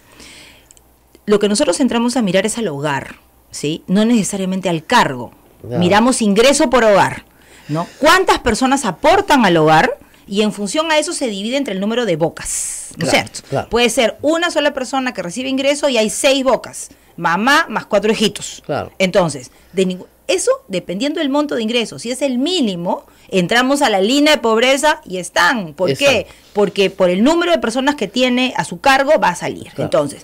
lo que nosotros entramos a mirar es al hogar sí no necesariamente al cargo miramos ingreso por hogar no cuántas personas aportan al hogar y en función a eso se divide entre el número de bocas, ¿no es cierto? Puede ser una sola persona que recibe ingreso y hay seis bocas, mamá más cuatro hijitos. Claro. Entonces, de eso dependiendo del monto de ingresos, si es el mínimo, entramos a la línea de pobreza y están. ¿Por qué? Porque por el número de personas que tiene a su cargo va a salir. Entonces,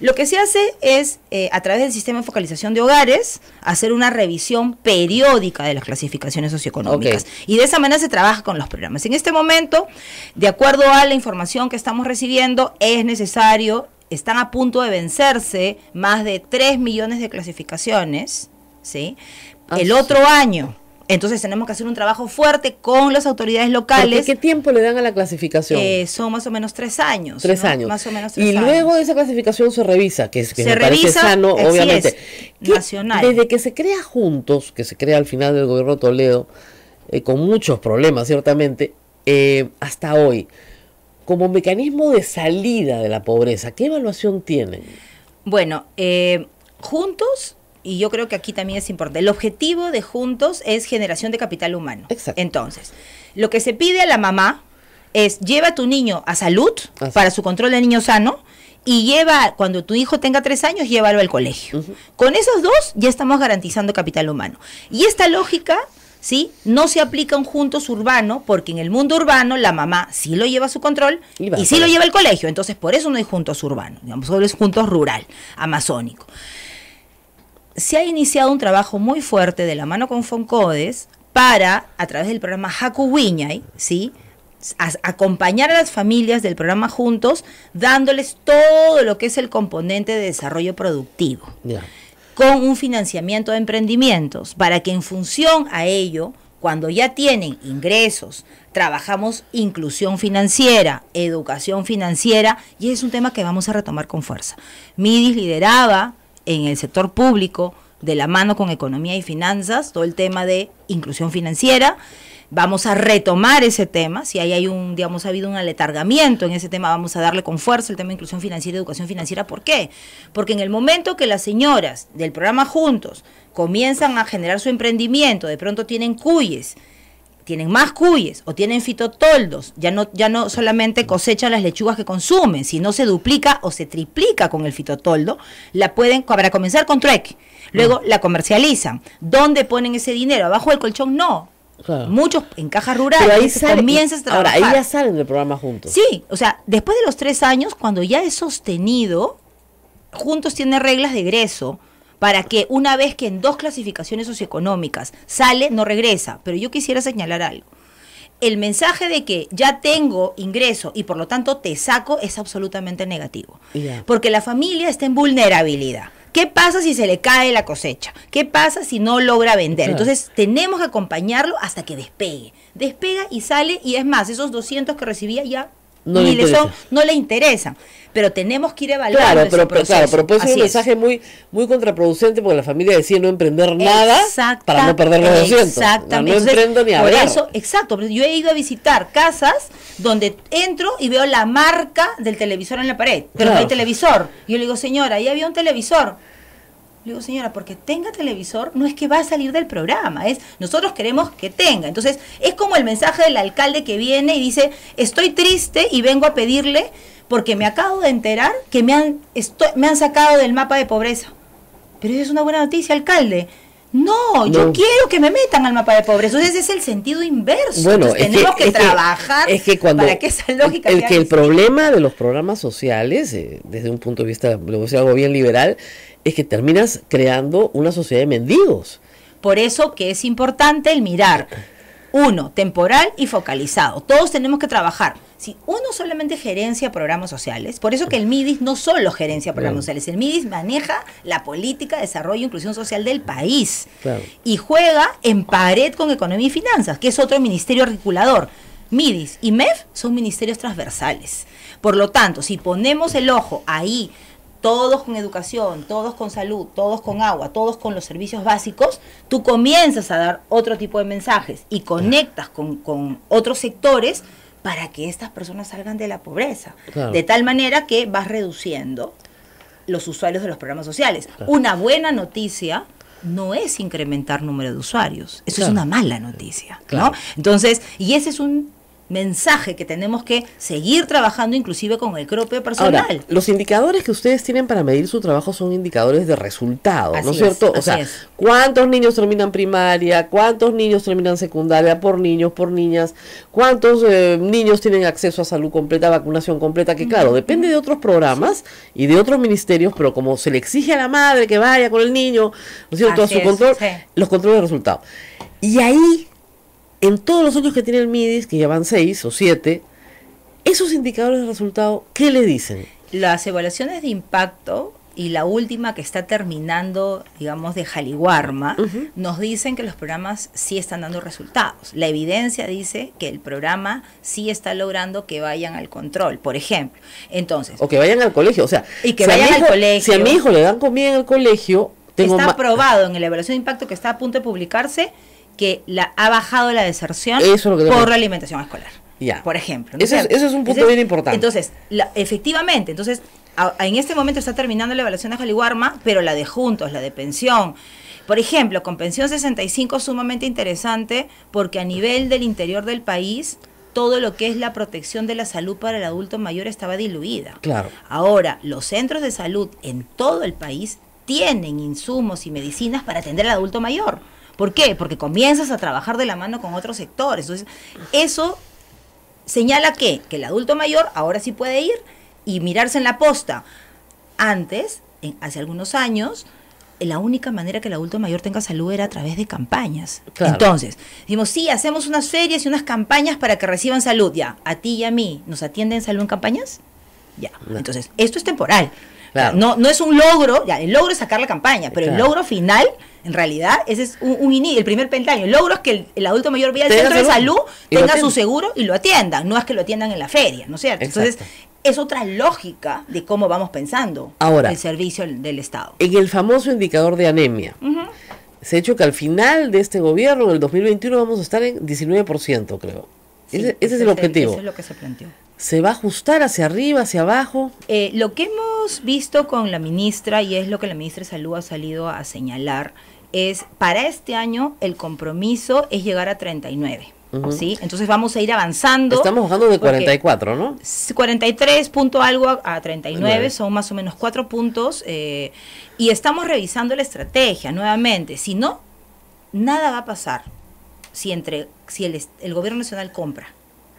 lo que se hace es, eh, a través del sistema de focalización de hogares, hacer una revisión periódica de las clasificaciones socioeconómicas. Y de esa manera se trabaja con los programas. En este momento, de acuerdo a la información que estamos recibiendo, es necesario, están a punto de vencerse más de 3 millones de clasificaciones, ¿sí? el ah, otro año entonces tenemos que hacer un trabajo fuerte con las autoridades locales. ¿Qué tiempo le dan a la clasificación? Eh, son más o menos tres años. Tres años. Más o menos tres y luego de esa clasificación se revisa, que, es, que se parece sano, obviamente. nacional. Desde que se crea juntos, que se crea al final del gobierno Toledo, eh, con muchos problemas, ciertamente, eh, hasta hoy, como mecanismo de salida de la pobreza, ¿qué evaluación tienen? Bueno, juntos y yo creo que aquí también es importante. El objetivo de Juntos es generación de capital humano. Entonces, lo que se pide a la mamá es lleva a tu niño a salud para su control de niño sano y lleva, cuando tu hijo tenga tres años, llévalo al colegio. Con esos dos ya estamos garantizando capital humano. Y esta lógica... ¿Sí? No se aplica un juntos urbano, porque en el mundo urbano la mamá sí lo lleva a su control y, sí lo lleva al colegio. Entonces, por eso no hay juntos urbano, digamos, solo es juntos rural, amazónico se ha iniciado un trabajo muy fuerte de la mano con Foncodes para, a través del programa Haku Wiñay, ¿sí? acompañar a las familias del programa juntos, dándoles todo lo que es el componente de desarrollo productivo, con un financiamiento de emprendimientos, para que en función a ello, cuando ya tienen ingresos, trabajamos inclusión financiera, educación financiera, y es un tema que vamos a retomar con fuerza. Midis lideraba en el sector público, de la mano con economía y finanzas, todo el tema de inclusión financiera. Vamos a retomar ese tema, si ahí hay un, digamos, ha habido un aletargamiento en ese tema, vamos a darle con fuerza el tema de inclusión financiera y educación financiera. ¿Por qué? Porque en el momento que las señoras del programa Juntos comienzan a generar su emprendimiento, de pronto tienen cuyes, tienen más cuyes o tienen fitotoldos, ya no, ya no solamente cosechan las lechugas que consumen, sino se duplica o se triplica con el fitotoldo, la pueden, para comenzar con trek, luego mm. la comercializan. ¿Dónde ponen ese dinero? ¿Abajo del colchón? No, Muchos en cajas rurales ahí comienzas a Ahora, ahí ya salen del programa juntos. Sí, o sea, después de los tres años, cuando ya es sostenido, juntos tiene reglas de egreso, para que una vez que en dos clasificaciones socioeconómicas sale, no regresa. Pero yo quisiera señalar algo. El mensaje de que ya tengo ingreso y por lo tanto te saco es absolutamente negativo. Porque la familia está en vulnerabilidad. ¿Qué pasa si se le cae la cosecha? ¿Qué pasa si no logra vender? Entonces tenemos que acompañarlo hasta que despegue. Despega y sale y es más, esos 200 que recibía ya no ni le, son, no le interesan. Pero tenemos que ir evaluando claro, ese Claro, pero puede ser un mensaje muy, muy contraproducente porque la familia decide no emprender nada para no perder los relación. No, emprendo ni exacto. Yo he ido a visitar casas donde entro y veo la marca del televisor en la pared. Pero no hay televisor. Yo le digo, señora, ahí había un televisor. Le digo, señora, porque tenga televisor no es que va a salir del programa, es nosotros queremos que tenga. Entonces, es como el mensaje del alcalde que viene y dice, estoy triste y vengo a pedirle porque me acabo de enterar que me han, me han sacado del mapa de pobreza. Pero eso es una buena noticia, alcalde. No, yo quiero que me metan al mapa de pobreza. Entonces ese es el sentido inverso. tenemos que, trabajar es que cuando, para que esa lógica. El, que el problema de los programas sociales, eh, desde un punto de vista, lo voy a decir algo bien liberal, es que terminas creando una sociedad de mendigos. Por eso que es importante el mirar. Uno, temporal y focalizado. Todos tenemos que trabajar. Si uno solamente gerencia programas sociales, por eso que el MIDIS no solo gerencia programas sociales, el MIDIS maneja la política de desarrollo e inclusión social del país y juega en pared con economía y finanzas, que es otro ministerio articulador. MIDIS y MEF son ministerios transversales. Por lo tanto, si ponemos el ojo ahí todos con educación, todos con salud, todos con agua, todos con los servicios básicos, tú comienzas a dar otro tipo de mensajes y conectas con, otros sectores para que estas personas salgan de la pobreza. De tal manera que vas reduciendo los usuarios de los programas sociales. Una buena noticia no es incrementar número de usuarios, eso es una mala noticia, ¿no? Entonces, y ese es un mensaje que tenemos que seguir trabajando inclusive con el propio personal. los indicadores que ustedes tienen para medir su trabajo son indicadores de resultados, ¿no es cierto? O sea, ¿cuántos niños terminan primaria? ¿Cuántos niños terminan secundaria por niños, por niñas? ¿Cuántos eh, niños tienen acceso a salud completa, vacunación completa? Que claro, depende de otros programas y de otros ministerios, pero como se le exige a la madre que vaya con el niño, ¿no es cierto? su control, los controles de resultados. Y ahí en todos los años que tiene el MIDIS, que ya van seis o siete, esos indicadores de resultado, ¿qué le dicen? Las evaluaciones de impacto y la última que está terminando, digamos, de Jaliwarma, nos dicen que los programas sí están dando resultados. La evidencia dice que el programa sí está logrando que vayan al control, por ejemplo. Entonces. O que vayan al colegio, o sea. Y que vayan al colegio. Si a mi hijo le dan comida en el colegio. Tengo está aprobado en la evaluación de impacto que está a punto de publicarse que la, ha bajado la deserción por la alimentación escolar. Por ejemplo. Eso, es, un punto bien importante. Entonces, efectivamente, entonces, en este momento está terminando la evaluación de Jaliwarma, pero la de juntos, la de pensión. Por ejemplo, con pensión 65 sumamente interesante porque a nivel del interior del país todo lo que es la protección de la salud para el adulto mayor estaba diluida. Claro. Ahora, los centros de salud en todo el país tienen insumos y medicinas para atender al adulto mayor. ¿Por qué? Porque comienzas a trabajar de la mano con otros sectores. Entonces, eso señala que, el adulto mayor ahora sí puede ir y mirarse en la posta. Antes, hace algunos años, eh, la única manera que el adulto mayor tenga salud era a través de campañas. Entonces, decimos, sí, hacemos unas series y unas campañas para que reciban salud. Ya, a ti y a mí, ¿nos atienden salud en campañas? Ya. Entonces, esto es temporal no, no es un logro, ya, el logro es sacar la campaña, pero el logro final, en realidad, ese es un, inicio, el primer peldaño. El logro es que el, adulto mayor vía el centro de salud, tenga su seguro y lo atienda. no es que lo atiendan en la feria, ¿no es cierto? Entonces, es otra lógica de cómo vamos pensando Ahora, el servicio del Estado. En el famoso indicador de anemia. Se ha hecho que al final de este gobierno, en el 2021, vamos a estar en 19%, creo ese, es el objetivo. Eso es lo que se planteó. ¿Se va a ajustar hacia arriba, hacia abajo? Eh, lo que hemos visto con la ministra, y es lo que la ministra de Salud ha salido a señalar, es para este año el compromiso es llegar a 39. Entonces vamos a ir avanzando. Estamos bajando de 44, ¿no? 43 punto algo a, 39, son más o menos 4 puntos. Eh, y estamos revisando la estrategia nuevamente. Si no, nada va a pasar si, entre, si el, el gobierno nacional compra,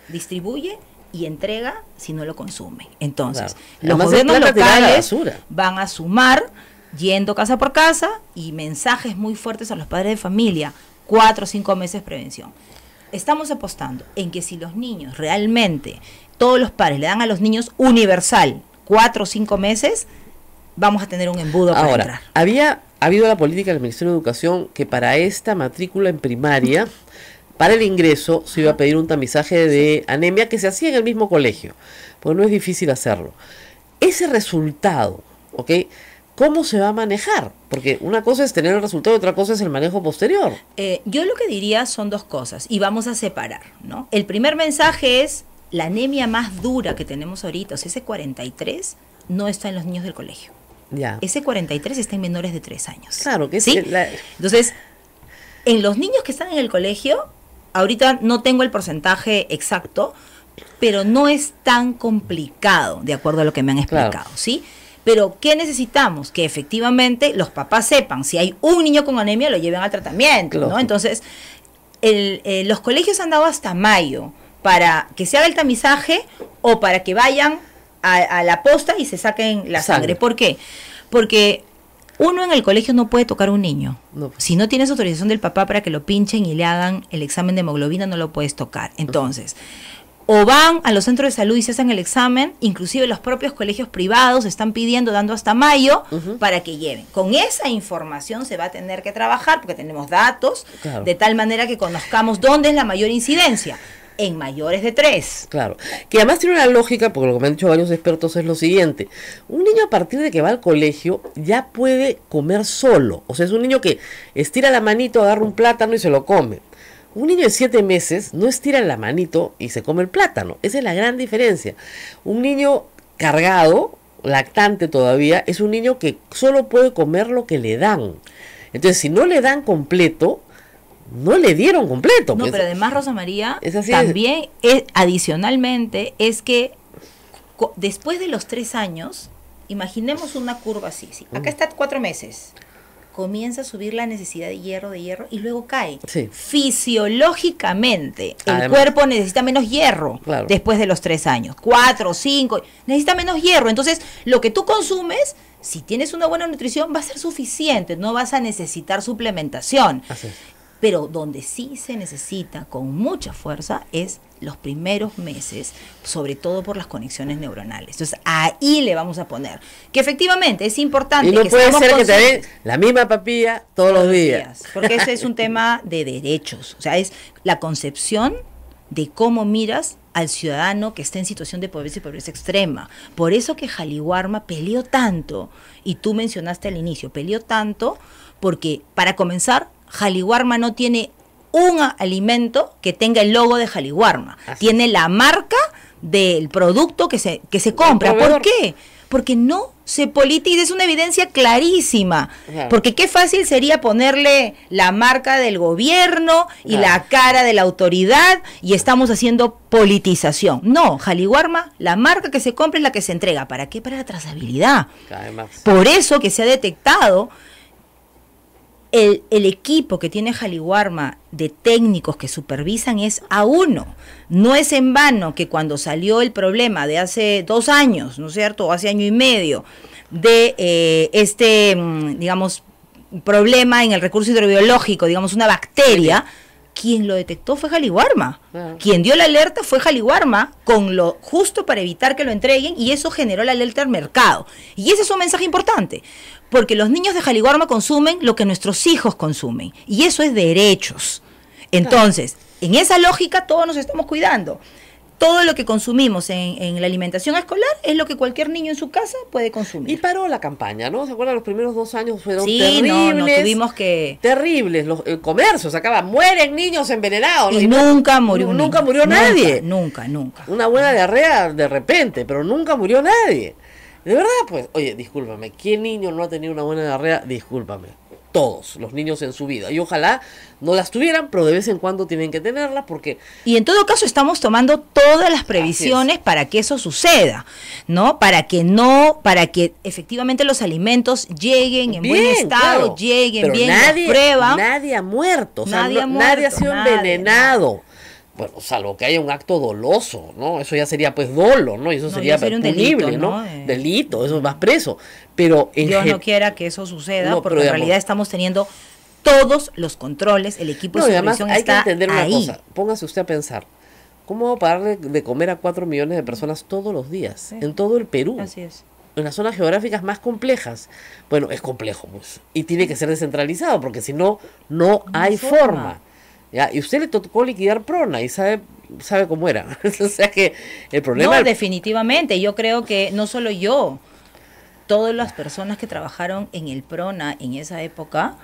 distribuye y entrega si no lo consume. Entonces, los gobiernos locales van a sumar yendo casa por casa y mensajes muy fuertes a los padres de familia, cuatro o cinco meses prevención. Estamos apostando en que si los niños realmente, todos los padres le dan a los niños universal cuatro o cinco meses, vamos a tener un embudo Ahora, para entrar. Había ha habido la política del Ministerio de Educación que para esta matrícula en primaria, para el ingreso, se iba a pedir un tamizaje de anemia que se hacía en el mismo colegio, porque no es difícil hacerlo. Ese resultado, ¿ok? ¿Cómo se va a manejar? Porque una cosa es tener el resultado y otra cosa es el manejo posterior. Eh, yo lo que diría son dos cosas y vamos a separar, ¿no? El primer mensaje es la anemia más dura que tenemos ahorita, o ese 43, no está en los niños del colegio. Ese 43 está en menores de 3 años. Claro, que sí. Entonces, en los niños que están en el colegio, ahorita no tengo el porcentaje exacto, pero no es tan complicado, de acuerdo a lo que me han explicado, ¿sí? Pero ¿qué necesitamos? Que efectivamente los papás sepan, si hay un niño con anemia, lo lleven al tratamiento, ¿no? Entonces, el, eh, los colegios han dado hasta mayo para que se haga el tamizaje o para que vayan a, la posta y se saquen la sangre. ¿Por qué? Porque uno en el colegio no puede tocar a un niño. Si no tienes autorización del papá para que lo pinchen y le hagan el examen de hemoglobina, no lo puedes tocar. Entonces, o van a los centros de salud y se hacen el examen, inclusive los propios colegios privados están pidiendo, dando hasta mayo, para que lleven. Con esa información se va a tener que trabajar porque tenemos datos, de tal manera que conozcamos dónde es la mayor incidencia en mayores de tres. Claro, que además tiene una lógica, porque lo que me han dicho varios expertos es lo siguiente, un niño a partir de que va al colegio ya puede comer solo, o sea, es un niño que estira la manito, agarra un plátano y se lo come. Un niño de siete meses no estira la manito y se come el plátano, esa es la gran diferencia. Un niño cargado, lactante todavía, es un niño que solo puede comer lo que le dan. Entonces, si no le dan completo, no le dieron completo. No, pues. pero además Rosa María también adicionalmente es que después de los tres años, imaginemos una curva así, acá mm. está cuatro meses, comienza a subir la necesidad de hierro, de hierro y luego cae. Fisiológicamente, el cuerpo necesita menos hierro después de los tres años, cuatro, cinco, necesita menos hierro. Entonces, lo que tú consumes si tienes una buena nutrición va a ser suficiente, no vas a necesitar suplementación. Pero donde sí se necesita con mucha fuerza es los primeros meses, sobre todo por las conexiones neuronales. Entonces ahí le vamos a poner que efectivamente es importante. Y no puede ser que te den la misma papilla todos, los días. porque ese es un *laughs* tema de derechos, o sea, es la concepción de cómo miras al ciudadano que está en situación de pobreza y pobreza extrema. Por eso que Jaliwarma peleó tanto, y tú mencionaste al inicio, peleó tanto porque, para comenzar, Jaliwarma no tiene un alimento que tenga el logo de Jaliwarma. Tiene la marca del producto que se, que se compra. ¿Por qué? Porque no se politiza, es una evidencia clarísima. Porque qué fácil sería ponerle la marca del gobierno y la cara de la autoridad y estamos haciendo politización. No, Jaliwarma, la marca que se compra es la que se entrega. ¿Para qué? Para la trazabilidad. Por eso que se ha detectado el, el, equipo que tiene Jaliwarma de técnicos que supervisan es a uno. No es en vano que cuando salió el problema de hace dos años, ¿no es cierto?, o hace año y medio, de eh, este, mm, digamos, problema en el recurso hidrobiológico, digamos, una bacteria quien lo detectó fue Jaliwarma. Ah. Quien dio la alerta fue Jaliwarma con lo justo para evitar que lo entreguen y eso generó la alerta al mercado. Y ese es un mensaje importante porque los niños de Jaliguarma consumen lo que nuestros hijos consumen, y eso es derechos. Entonces, en esa lógica todos nos estamos cuidando. Todo lo que consumimos en, la alimentación escolar es lo que cualquier niño en su casa puede consumir. Y paró la campaña, ¿no? ¿Se acuerdan? Los primeros dos años fueron terribles. No, no, tuvimos que... Terribles. Los comercio comercios, acaba, mueren niños envenenados. Y, nunca murió Nunca murió nadie. nunca, nunca. Una buena diarrea de repente, pero nunca murió nadie. De verdad, pues, oye, discúlpame, ¿qué niño no ha tenido una buena diarrea? Discúlpame. Todos los niños en su vida. Y ojalá no las tuvieran, pero de vez en cuando tienen que tenerlas porque... Y en todo caso estamos tomando todas las previsiones para que eso suceda, ¿no? Para que no, para que efectivamente los alimentos lleguen en buen estado, lleguen bien, nadie, Nadie ha muerto, nadie, ha muerto, nadie ha sido envenenado bueno, salvo que haya un acto doloso, ¿no? Eso ya sería pues dolo, ¿no? Y eso sería, sería delito, ¿no? Eh. Delito, eso es más preso. Pero en Dios no quiera que eso suceda, porque en realidad estamos teniendo todos los controles, el equipo de supervisión hay que entender una cosa, póngase usted a pensar, ¿cómo va a parar de, comer a cuatro millones de personas todos los días en todo el Perú? Así es en las zonas geográficas más complejas. Bueno, es complejo, pues. Y tiene que ser descentralizado, porque si no, no hay forma. ¿ya? Y usted le tocó liquidar Prona y sabe sabe cómo era. *laughs* o sea que el problema... No, definitivamente. Yo creo que no solo yo, todas las personas que trabajaron en el PRONA en esa época,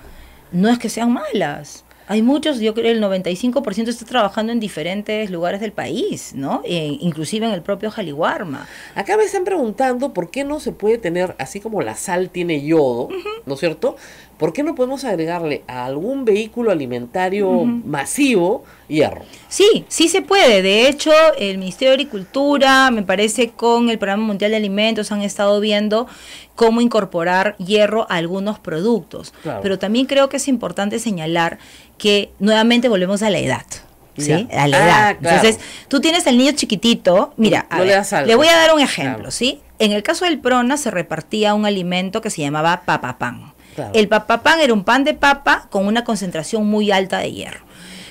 no es que sean malas. Hay muchos, yo creo el 95% está trabajando en diferentes lugares del país, ¿no? Eh, inclusive en el propio Jaliwarma. Acá me están preguntando por qué no se puede tener, así como la sal tiene yodo, ¿no es cierto? ¿por qué no podemos agregarle a algún vehículo alimentario masivo hierro? Sí, sí se puede. De hecho, el Ministerio de Agricultura, me parece, con el Programa Mundial de Alimentos han estado viendo cómo incorporar hierro a algunos productos. Pero también creo que es importante señalar que nuevamente volvemos a la edad. ¿sí? A la edad. Ah, Entonces, tú tienes al niño chiquitito, mira, le, voy a dar un ejemplo, ¿sí? En el caso del PRONA se repartía un alimento que se llamaba papapán. El papapán era un pan de papa con una concentración muy alta de hierro.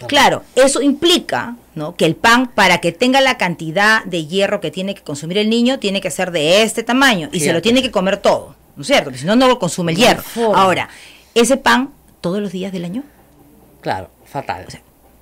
Claro, eso implica ¿no? que el pan, para que tenga la cantidad de hierro que tiene que consumir el niño, tiene que ser de este tamaño y se lo tiene que comer todo, ¿no es cierto? Porque si no, no consume el hierro. Ahora, ese pan todos los días del año. Claro, fatal.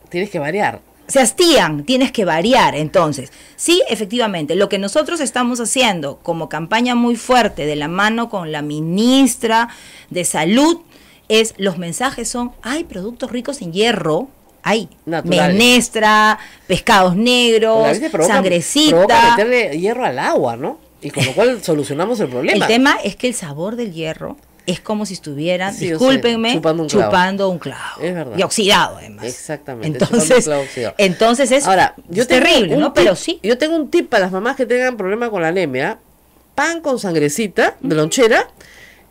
Tienes que variar se hastían, tienes que variar. Entonces, sí, efectivamente, lo que nosotros estamos haciendo como campaña muy fuerte de la mano con la ministra de Salud es, los mensajes son, hay productos ricos en hierro, hay menestra, pescados negros, sangrecita. meterle hierro al agua, ¿no? Y con lo cual *laughs* solucionamos el problema. El tema es que el sabor del hierro es como si estuvieran, discúlpenme, chupando, un clavo. Y oxidado, además. Exactamente. Entonces, entonces es, Ahora, yo es terrible, ¿no? Pero sí. Yo tengo un tip para las mamás que tengan problema con la anemia: pan con sangrecita de lonchera.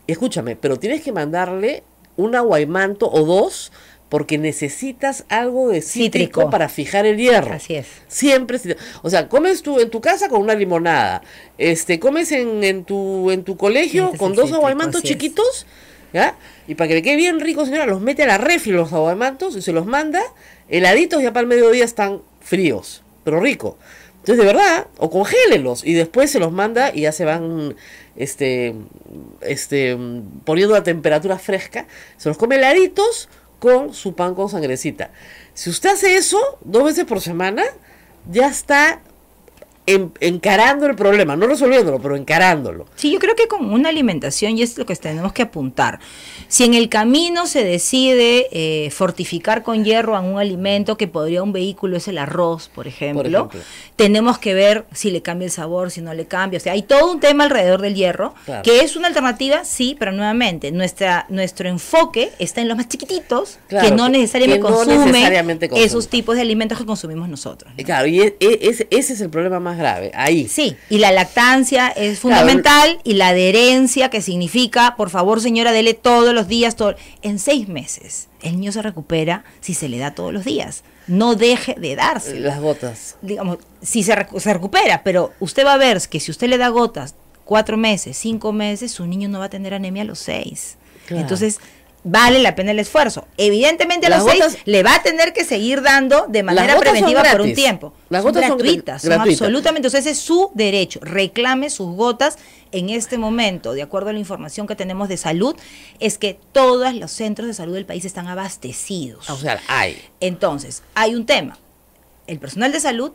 Escúchame, pero tienes que mandarle un aguaymanto o dos porque necesitas algo de cítrico, para fijar el hierro. Así es. Siempre, o sea, comes tú en tu casa con una limonada, este, comes en, en tu en tu colegio con dos aguamantos chiquitos, ¿ya? Y para que le quede bien rico, señora, los mete a la refri los aguamantos y se los manda heladitos ya para el mediodía están fríos, pero rico. Entonces, de verdad, o congélelos y después se los manda y ya se van este este poniendo a temperatura fresca, se los come heladitos con su pan con sangrecita. Si usted hace eso dos veces por semana, ya está encarando el problema, no resolviéndolo, pero encarándolo. Sí, yo creo que con una alimentación, y es lo que tenemos que apuntar, si en el camino se decide eh, fortificar con hierro a un alimento que podría un vehículo, es el arroz, por ejemplo, tenemos que ver si le cambia el sabor, si no le cambia. O sea, hay todo un tema alrededor del hierro, que es una alternativa, sí, pero nuevamente, nuestro enfoque está en los más chiquititos, que no necesariamente, consumen, esos tipos de alimentos que consumimos nosotros. Claro, y e, e, ese es el problema más más grave. Ahí. Sí, y la lactancia es fundamental y la adherencia que significa, por favor señora, dele todos los días, todo, en seis meses. El niño se recupera si se le da todos los días. No deje de darse. Las gotas. Digamos, si se, se recupera, pero usted va a ver que si usted le da gotas cuatro meses, cinco meses, su niño no va a tener anemia a los seis. Entonces, vale la pena el esfuerzo. Evidentemente a los gotas, le va a tener que seguir dando de manera preventiva por un tiempo. Las gotas son, gratuitas. absolutamente. Entonces ese es su derecho. Reclame sus gotas en este momento, de acuerdo a la información que tenemos de salud, es que todos los centros de salud del país están abastecidos. Ah, o sea, hay. Entonces, hay un tema. El personal de salud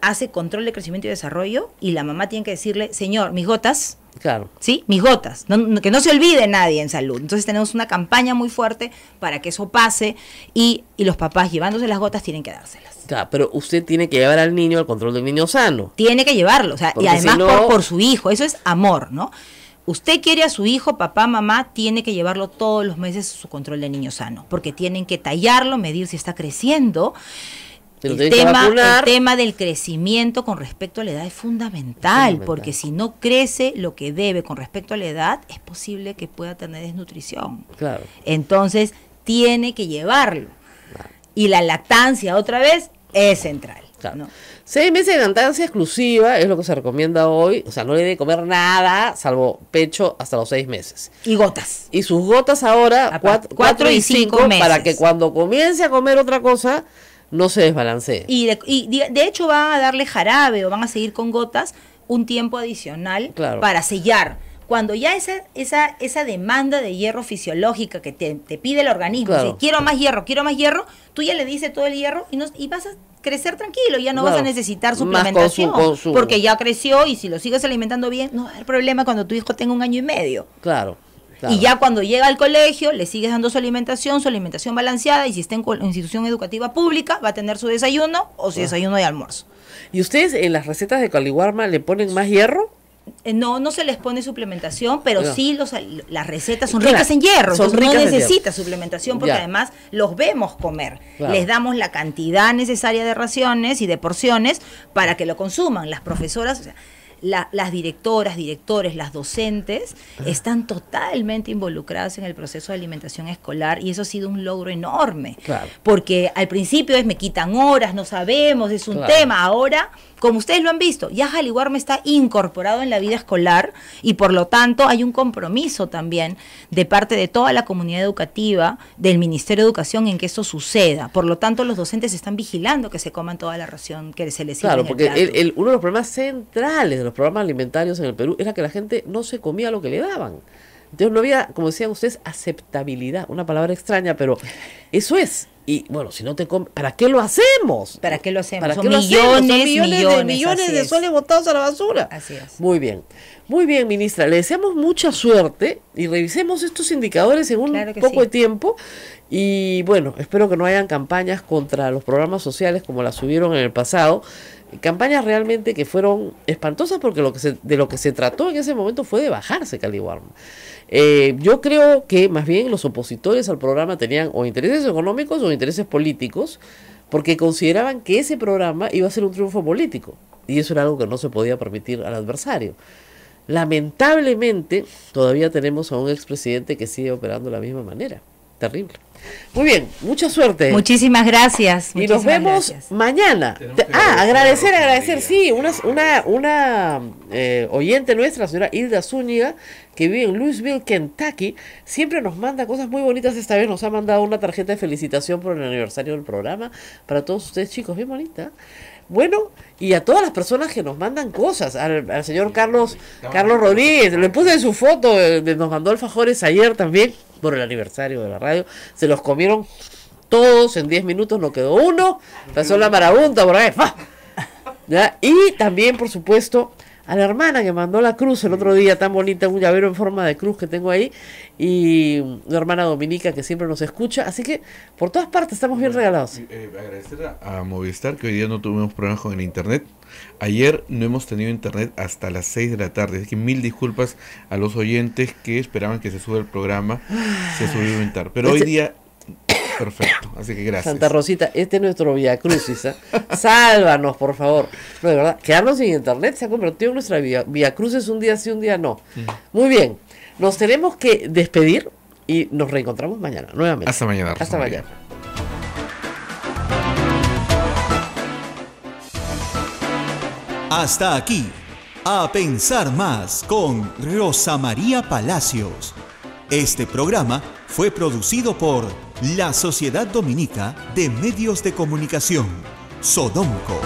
hace control de crecimiento y desarrollo y la mamá tiene que decirle, señor, mis gotas Claro. ¿Sí? Mis gotas. que no se olvide nadie en salud. Entonces tenemos una campaña muy fuerte para que eso pase y, los papás llevándose las gotas tienen que dárselas. Claro, pero usted tiene que llevar al niño al control del niño sano. Tiene que llevarlo, o sea, y además por, por su hijo. Eso es amor, ¿no? Usted quiere a su hijo, papá, mamá, tiene que llevarlo todos los meses a su control de niño sano, porque tienen que tallarlo, medir si está creciendo el, tema, tema del crecimiento con respecto a la edad es fundamental, porque si no crece lo que debe con respecto a la edad, es posible que pueda tener desnutrición. Claro. Entonces, tiene que llevarlo. Y la lactancia, otra vez, es central. Seis meses de lactancia exclusiva es lo que se recomienda hoy. O sea, no le debe comer nada, salvo pecho, hasta los seis meses. Y gotas. Y sus gotas ahora, cuatro, y cinco meses. para que cuando comience a comer otra cosa no se desbalancee. Y, de, hecho van a darle jarabe o van a seguir con gotas un tiempo adicional para sellar. Cuando ya esa, esa, esa demanda de hierro fisiológica que te, pide el organismo, quiero más hierro, quiero más hierro, tú ya le dices todo el hierro y, vas a crecer tranquilo, ya no vas a necesitar suplementación. Porque ya creció y si lo sigues alimentando bien, no va a haber problema cuando tu hijo tenga un año y medio. Claro. Y ya cuando llega al colegio, le sigues dando su alimentación, su alimentación balanceada, y si está en institución educativa pública, va a tener su desayuno o su ah. desayuno de almuerzo. ¿Y ustedes en las recetas de Caliwarma le ponen más hierro? Eh, no, no se les pone suplementación, pero sí las recetas son ricas en hierro. no necesita suplementación porque además los vemos comer. Les damos la cantidad necesaria de raciones y de porciones para que lo consuman. Las profesoras, las directoras, directores, las docentes ah. están totalmente involucradas en el proceso de alimentación escolar y eso ha sido un logro enorme. Porque al principio es me quitan horas, no sabemos, es un tema. Ahora como ustedes lo han visto, ya Jaliwarma está incorporado en la vida escolar y por lo tanto hay un compromiso también de parte de toda la comunidad educativa, del Ministerio de Educación, en que eso suceda. Por lo tanto, los docentes están vigilando que se coman toda la ración que se les sirve. Claro, porque uno de los problemas centrales de los programas alimentarios en el Perú era que la gente no se comía lo que le daban. Entonces no había, como decían ustedes, aceptabilidad, una palabra extraña, pero eso es. Y bueno, si no te ¿para qué lo hacemos? ¿Para qué lo hacemos? ¿Para millones, lo hacemos? millones, de millones de soles botados a la basura. Así es. Muy bien. Muy bien, ministra. Le deseamos mucha suerte y revisemos estos indicadores en un poco de tiempo. Y bueno, espero que no hayan campañas contra los programas sociales como las subieron en el pasado campañas realmente que fueron espantosas porque lo que de lo que se trató en ese momento fue de bajarse Cali Eh, yo creo que más bien los opositores al programa tenían o intereses económicos o intereses políticos porque consideraban que ese programa iba a ser un triunfo político y eso era algo que no se podía permitir al adversario. Lamentablemente todavía tenemos a un expresidente que sigue operando de la misma manera terrible. Muy bien, mucha suerte. Muchísimas gracias. Y nos vemos mañana. Ah, agradecer, agradecer, sí, una, una, una eh, oyente nuestra, señora Hilda Zúñiga, que vive en Louisville, Kentucky, siempre nos manda cosas muy bonitas. Esta vez nos ha mandado una tarjeta de felicitación por el aniversario del programa para todos ustedes, chicos, bien bonita. Bueno, y a todas las personas que nos mandan cosas, al, señor Carlos Carlos Rodríguez, le puse en su foto, nos mandó alfajores ayer también, por el aniversario de la radio, se los comieron todos, en 10 minutos no quedó uno, pasó la marabunta por ahí, *laughs* Y también, por supuesto, a la hermana que mandó la cruz el otro día, tan bonita, un llavero en forma de cruz que tengo ahí, y la hermana Dominica que siempre nos escucha. Así que por todas partes estamos bien regalados. Eh, agradecer a, Movistar que hoy día no tuvimos problemas con el internet. Ayer no hemos tenido internet hasta las 6 de la tarde. Así que mil disculpas a los oyentes que esperaban que se suba el programa. se subió a Pero hoy este día Perfecto, así que gracias. Santa Rosita, este es nuestro Via Crucis. ¿eh? *laughs* Sálvanos, por favor. No, de verdad, quedarnos sin internet se ha convertido en nuestra Via, via Crucis un día sí, un día no. Muy bien, nos tenemos que despedir y nos reencontramos mañana nuevamente. Hasta mañana. Hasta mañana. Hasta aquí, a pensar más con Rosa María Palacios. Este programa fue producido por la Sociedad Dominica de Medios de Comunicación, Sodomco.